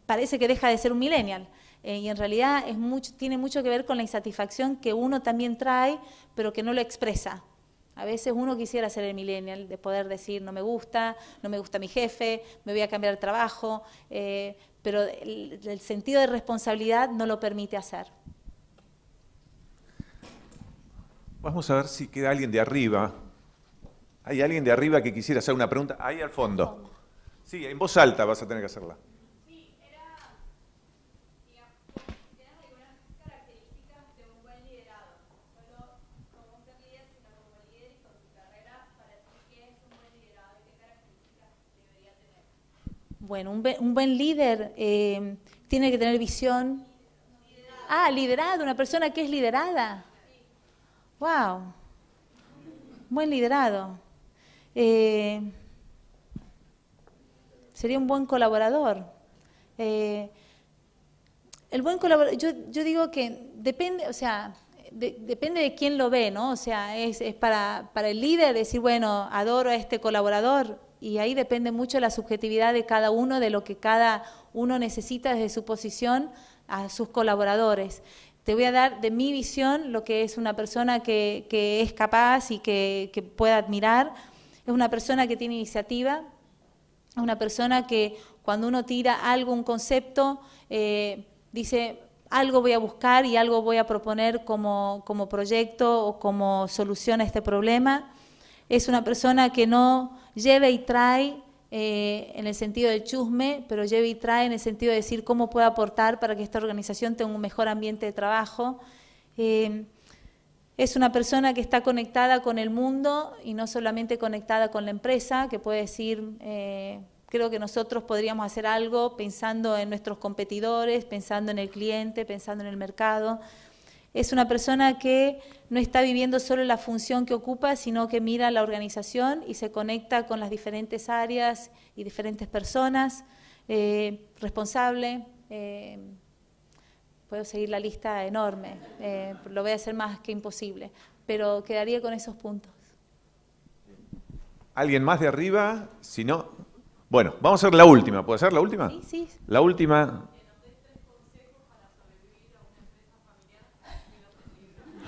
parece que deja de ser un millennial. Eh, y en realidad es tiene mucho que ver con la insatisfacción que uno también trae, pero que no lo expresa. A veces uno quisiera ser el millennial, de poder decir no me gusta, no me gusta mi jefe, me voy a cambiar de trabajo, pero el, sentido de responsabilidad no lo permite hacer. Vamos a ver si queda alguien de arriba. ¿Hay alguien de arriba que quisiera hacer una pregunta? Ahí al fondo. Sí, en voz alta vas a tener que hacerla. Bueno, un, buen líder em, tiene que tener visión. Ah, liderado, una persona que es liderada. Wow, buen liderado. Eh, sería un buen colaborador. Eh, el buen colaborador, yo, digo que depende, o sea, de, depende de quién lo ve, ¿no? O sea, es, para, para el líder decir, bueno, adoro a este colaborador, y ahí depende mucho la subjetividad de cada uno, de lo que cada uno necesita desde su posición a sus colaboradores. Te voy a dar de mi visión lo que es una persona que, es capaz y que, pueda admirar. Es una persona que tiene iniciativa, es una persona que cuando uno tira algo, un concepto, eh, dice, algo voy a buscar y algo voy a proponer como proyecto o como solución a este problema. Es una persona que no lleve y trae eh, en el sentido del chusme, pero lleve y trae en el sentido de decir cómo puedo aportar para que esta organización tenga un mejor ambiente de trabajo. Eh, es una persona que está conectada con el mundo y no solamente conectada con la empresa, que puede decir, eh, creo que nosotros podríamos hacer algo pensando en nuestros competidores, pensando en el cliente, pensando en el mercado es una persona que no está viviendo solo la función que ocupa, sino que mira la organización y se conecta con las diferentes áreas y diferentes personas, eh, responsable. Eh, puedo seguir la lista enorme, eh, lo voy a hacer más que imposible, pero quedaría con esos puntos. ¿Alguien más de arriba? Si no... Bueno, vamos a hacer la última. ¿Puede ser la última? Sí, sí. La última,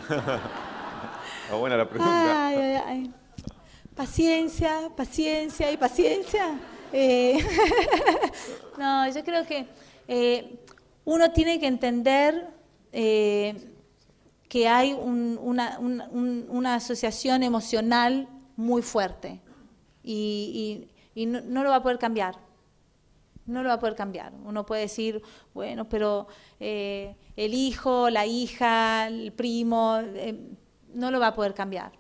buena la pregunta. Paciencia, paciencia y paciencia. Eh. no, yo creo que eh, uno tiene que entender eh, que hay una, asociación emocional muy fuerte y, no lo va a poder cambiar no lo va a poder cambiar. Uno puede decir, bueno, pero eh, el hijo, la hija, el primo, eh, no lo va a poder cambiar.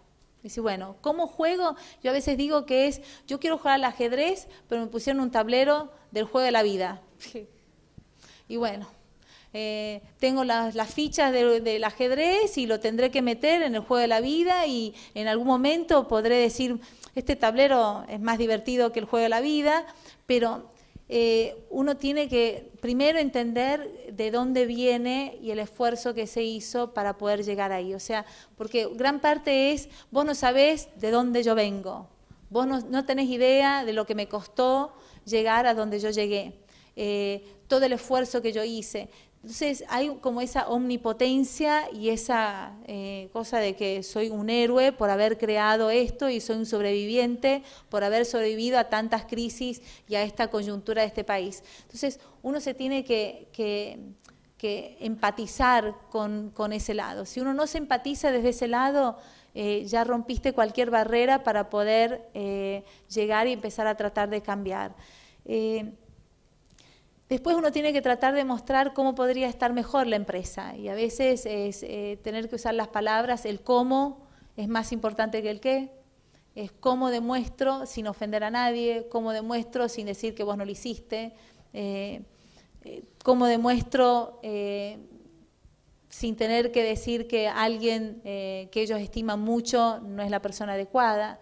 y si bueno, ¿cómo juego? Yo a veces digo que es, yo quiero jugar al ajedrez, pero me pusieron un tablero del juego de la vida. y bueno, eh, tengo las, fichas del ajedrez y lo tendré que meter en el juego de la vida y en algún momento podré decir, este tablero es más divertido que el juego de la vida, pero eh, uno tiene que primero entender de dónde viene y el esfuerzo que se hizo para poder llegar ahí. O sea, porque gran parte es, vos no sabés de dónde yo vengo, vos no, tenés idea de lo que me costó llegar a donde yo llegué, eh, todo el esfuerzo que yo hice. Entonces hay como esa omnipotencia y esa eh, cosa de que soy un héroe por haber creado esto y soy un sobreviviente por haber sobrevivido a tantas crisis y a esta coyuntura de este país. Entonces uno se tiene que, empatizar con, ese lado. Si uno no se empatiza desde ese lado, eh, ya rompiste cualquier barrera para poder eh, llegar y empezar a tratar de cambiar. Después uno tiene que tratar de mostrar cómo podría estar mejor la empresa y a veces es eh, tener que usar las palabras, el cómo es más importante que el qué, es cómo demuestro sin ofender a nadie, cómo demuestro sin decir que vos no lo hiciste, eh, eh, cómo demuestro sin tener que decir que alguien que ellos estiman mucho no es la persona adecuada.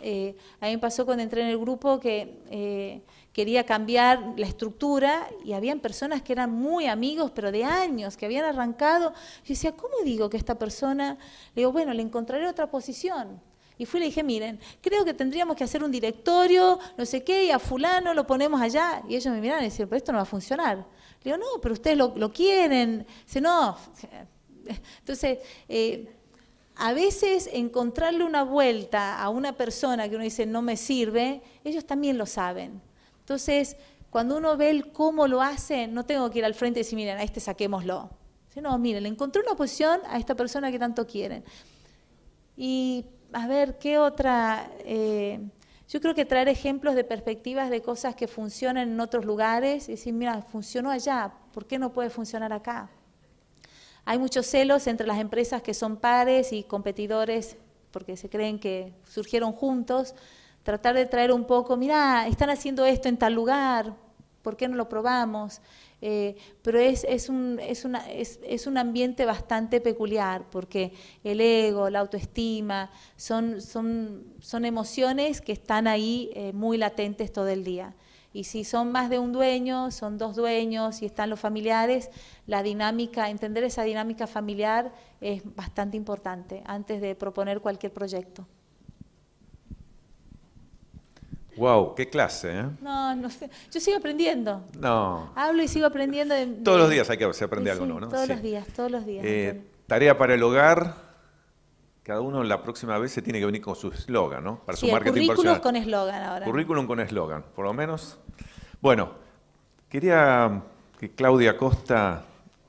a mí me pasó cuando entré en el grupo que quería cambiar la estructura y habían personas que eran muy amigos, pero de años, que habían arrancado. Yo decía, ¿cómo digo que esta persona? Le digo, bueno, le encontraré otra posición. Y fui y le dije, miren, creo que tendríamos que hacer un directorio, no sé qué, y a fulano lo ponemos allá. Y ellos me miraron y decían, pero esto no va a funcionar. Le digo, no, pero ustedes lo, quieren. Dice, no. Entonces, eh, a veces encontrarle una vuelta a una persona que uno dice no me sirve, ellos también lo saben. Entonces, cuando uno ve el cómo lo hace, no tengo que ir al frente y decir, miren, a este saquémoslo. No, miren, le encontré una oposición a esta persona que tanto quieren. Y a ver, ¿qué otra? Eh, yo creo que traer ejemplos de perspectivas de cosas que funcionan en otros lugares y decir, mira, funcionó allá, ¿por qué no puede funcionar acá? Hay muchos celos entre las empresas que son pares y competidores porque se creen que surgieron juntos tratar de traer un poco, mira, están haciendo esto en tal lugar, ¿por qué no lo probamos? Eh, pero es, es, un, es, una, es, un, ambiente bastante peculiar, porque el ego, la autoestima, son, son, emociones que están ahí eh, muy latentes todo el día. Y si son más de un dueño, son dos dueños y están los familiares, la dinámica, entender esa dinámica familiar es bastante importante antes de proponer cualquier proyecto. Wow, qué clase, ¿eh? No, no sé. Yo sigo aprendiendo. No. Hablo y sigo aprendiendo. Todos los días hay que aprender algo, ¿no? Todos los días, todos los días. Eh, tarea para el hogar. Cada uno la próxima vez se tiene que venir con su eslogan, ¿no? Para su marketing currículum con eslogan ahora. Currículum con eslogan, por lo menos. Bueno, quería que Claudia Costa,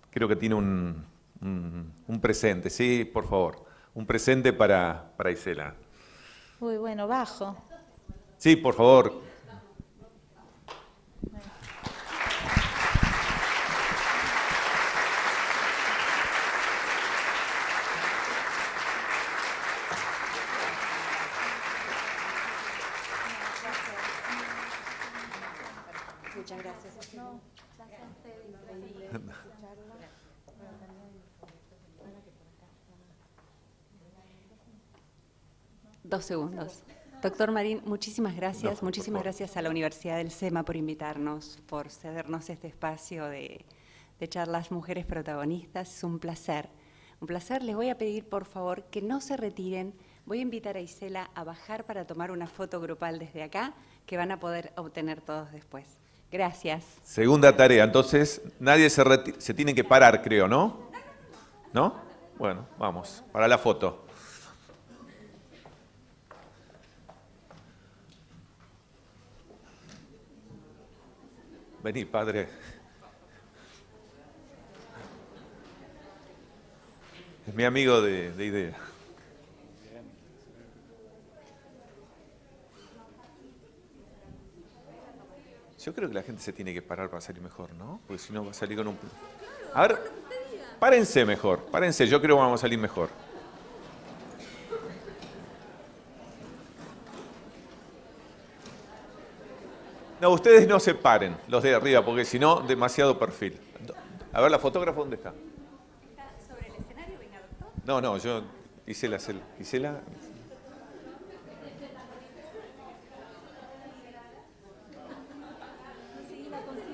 creo que tiene un, un, presente, ¿sí? Por favor, un presente para, para Isela. Uy, bueno, bajo. Sí, por favor. Muchas gracias. Dos segundos. Doctor Marín, muchísimas gracias. muchísimas gracias a la Universidad del SEMA por invitarnos, por cedernos este espacio de, charlas mujeres protagonistas. Es un placer. Un placer. Les voy a pedir, por favor, que no se retiren. Voy a invitar a Isela a bajar para tomar una foto grupal desde acá, que van a poder obtener todos después. Gracias. Segunda tarea. Entonces, nadie se, se tiene que parar, creo, ¿no? ¿No? Bueno, vamos, para la foto. Vení, Padre. Es mi amigo de, de idea. Yo creo que la gente se tiene que parar para salir mejor, ¿no? Porque si no va a salir con un... A ver, párense mejor, párense, yo creo que vamos a salir mejor. No, ustedes no se paren, los de arriba, porque si no, demasiado perfil. A ver, la fotógrafa, ¿dónde está? ¿Está sobre el escenario, venga, doctor? No, no, yo hice la... Hice la...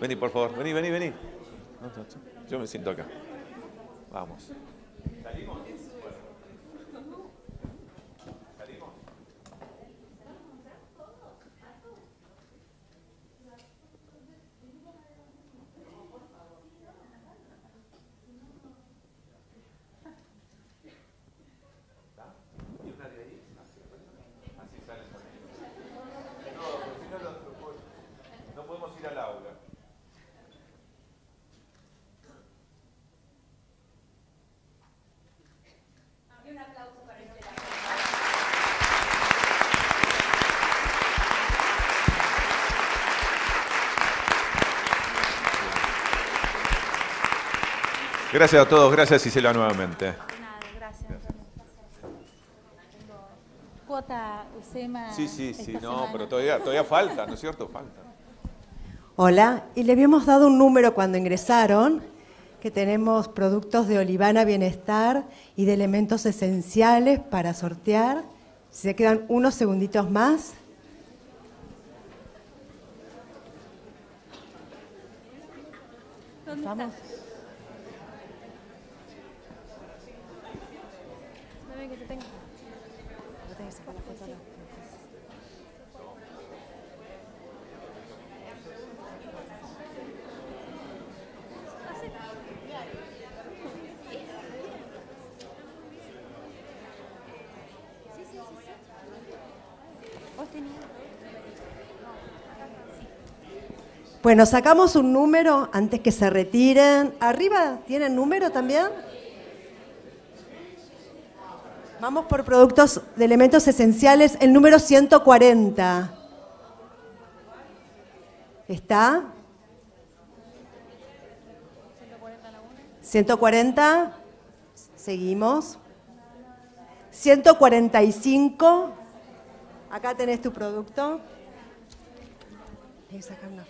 Vení, por favor, vení, vení, vení. Yo me siento acá. Vamos. gracias a todos, gracias Isela nuevamente. Nada, gracias. Sí, sí, sí, no, pero todavía, falta, ¿no es cierto? Falta. Hola, y le habíamos dado un número cuando ingresaron, que tenemos productos de Olivana Bienestar y de elementos esenciales para sortear. Si se quedan unos segunditos más. ¿Dónde Bueno, sacamos un número antes que se retiren. ¿Arriba tienen número también? Vamos por productos de elementos esenciales, el número 140. ¿Está? 140, seguimos. 145, acá tenés tu producto. una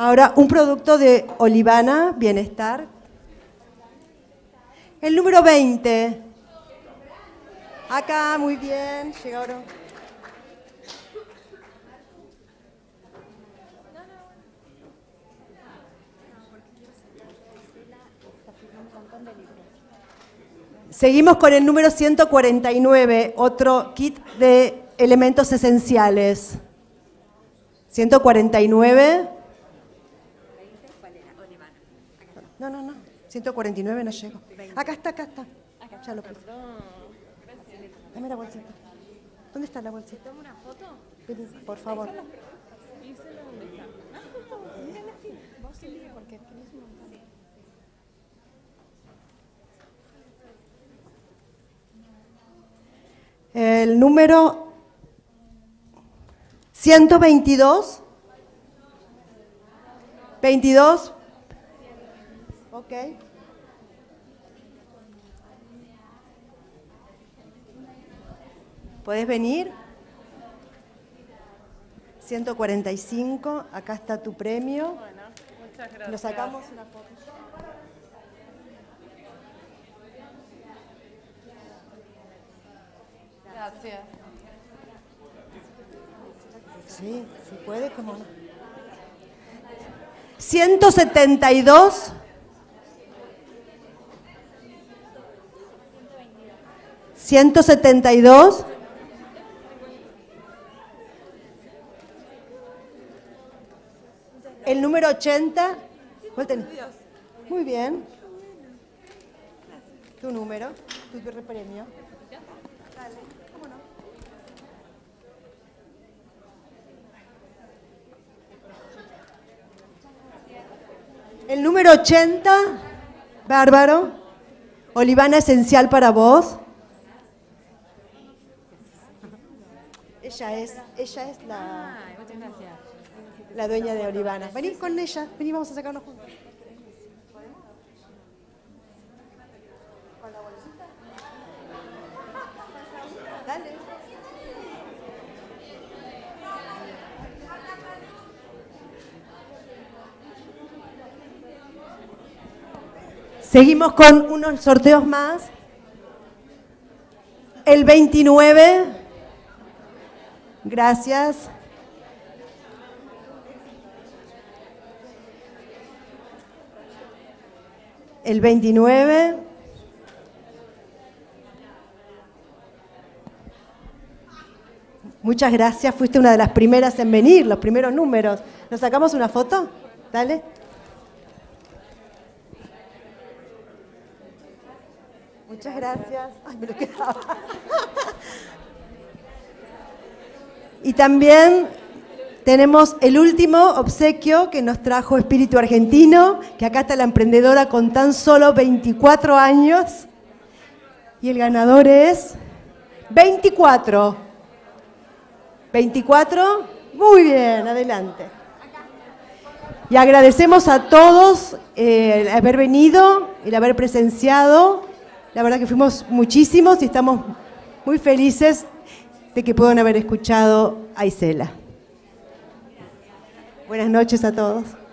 Ahora, un producto de Olivana, Bienestar. El número 20. Acá, muy bien, Seguimos con el número 149, otro kit de elementos esenciales. 149. 149 no llego. Acá está, acá está. Ya lo puse. Dame la bolsita. ¿Dónde está la bolsita? tomo una foto? por favor. El número 122. 22 Ok. puedes venir? 145, acá está tu premio. Bueno, muchas gracias. Nos sacamos una foto. Gracias. Sí, si puede, como no. 172. 172. El número 80. Muy bien. Tu número, tu premio. El número 80, bárbaro. Olivana esencial para vos. Ella es, ella es la, la dueña de Olivana. Vení con ella, vení, vamos a sacarnos juntos. ¿Con la bolsita? Dale. Seguimos con unos sorteos más. El 29 Gracias. El 29. Muchas gracias, fuiste una de las primeras en venir, los primeros números. ¿Nos sacamos una foto? Dale. Muchas gracias. Ay, me lo quedaba. Y también tenemos el último obsequio que nos trajo Espíritu Argentino, que acá está la emprendedora con tan solo 24 años. Y el ganador es 24. 24. Muy bien, adelante. Y agradecemos a todos el eh, haber venido, el haber presenciado. La verdad que fuimos muchísimos y estamos muy felices que puedan haber escuchado a Isela. Buenas noches a todos.